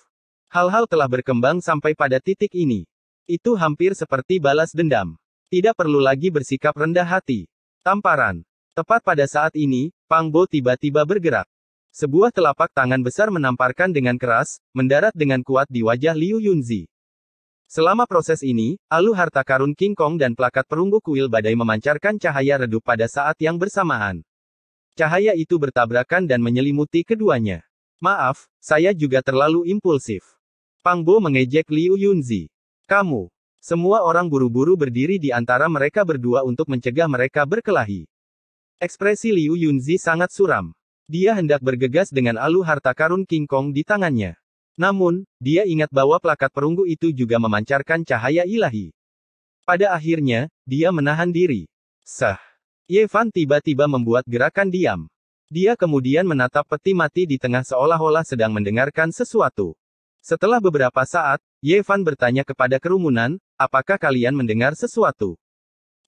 Hal-hal telah berkembang sampai pada titik ini. Itu hampir seperti balas dendam. Tidak perlu lagi bersikap rendah hati. Tamparan. Tepat pada saat ini, Pang Bo tiba-tiba bergerak. Sebuah telapak tangan besar menamparkan dengan keras, mendarat dengan kuat di wajah Liu Yunzi. Selama proses ini, alu harta karun King Kong dan plakat perunggu kuil badai memancarkan cahaya redup pada saat yang bersamaan. Cahaya itu bertabrakan dan menyelimuti keduanya. Maaf, saya juga terlalu impulsif. Pang Bo mengejek Liu Yunzi. Kamu. Semua orang buru-buru berdiri di antara mereka berdua untuk mencegah mereka berkelahi. Ekspresi Liu Yunzi sangat suram. Dia hendak bergegas dengan alu harta karun King Kong di tangannya. Namun, dia ingat bahwa plakat perunggu itu juga memancarkan cahaya ilahi. Pada akhirnya, dia menahan diri. Sah. Yevan tiba-tiba membuat gerakan diam. Dia kemudian menatap peti mati di tengah seolah-olah sedang mendengarkan sesuatu. Setelah beberapa saat, Yevan bertanya kepada kerumunan, apakah kalian mendengar sesuatu?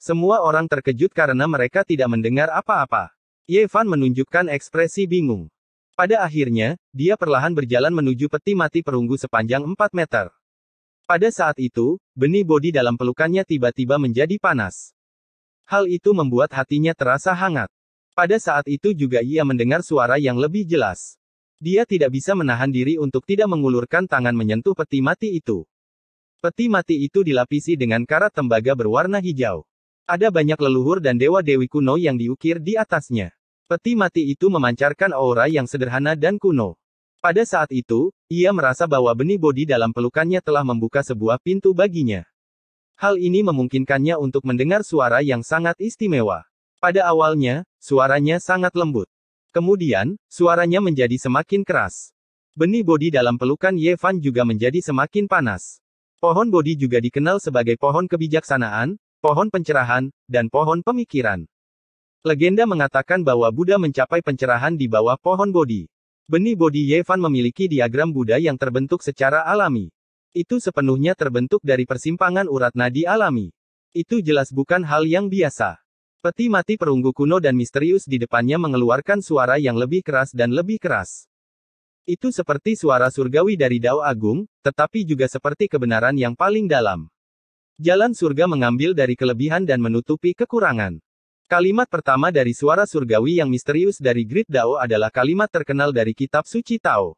Semua orang terkejut karena mereka tidak mendengar apa-apa. Yevan menunjukkan ekspresi bingung. Pada akhirnya, dia perlahan berjalan menuju peti mati perunggu sepanjang 4 meter. Pada saat itu, benih bodi dalam pelukannya tiba-tiba menjadi panas. Hal itu membuat hatinya terasa hangat. Pada saat itu juga ia mendengar suara yang lebih jelas. Dia tidak bisa menahan diri untuk tidak mengulurkan tangan menyentuh peti mati itu. Peti mati itu dilapisi dengan karat tembaga berwarna hijau. Ada banyak leluhur dan dewa-dewi kuno yang diukir di atasnya. Peti mati itu memancarkan aura yang sederhana dan kuno. Pada saat itu, ia merasa bahwa benih bodi dalam pelukannya telah membuka sebuah pintu baginya. Hal ini memungkinkannya untuk mendengar suara yang sangat istimewa. Pada awalnya, suaranya sangat lembut. Kemudian, suaranya menjadi semakin keras. Benih bodi dalam pelukan Yevan juga menjadi semakin panas. Pohon bodi juga dikenal sebagai pohon kebijaksanaan, pohon pencerahan, dan pohon pemikiran. Legenda mengatakan bahwa Buddha mencapai pencerahan di bawah pohon Bodhi. Benih Bodhi Yevan memiliki diagram Buddha yang terbentuk secara alami. Itu sepenuhnya terbentuk dari persimpangan urat nadi alami. Itu jelas bukan hal yang biasa. Peti mati perunggu kuno dan misterius di depannya mengeluarkan suara yang lebih keras dan lebih keras. Itu seperti suara surgawi dari Dao Agung, tetapi juga seperti kebenaran yang paling dalam. Jalan surga mengambil dari kelebihan dan menutupi kekurangan. Kalimat pertama dari suara surgawi yang misterius dari Grid Dao adalah kalimat terkenal dari kitab suci Tao.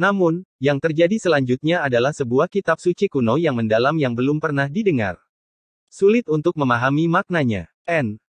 Namun, yang terjadi selanjutnya adalah sebuah kitab suci kuno yang mendalam yang belum pernah didengar. Sulit untuk memahami maknanya. N.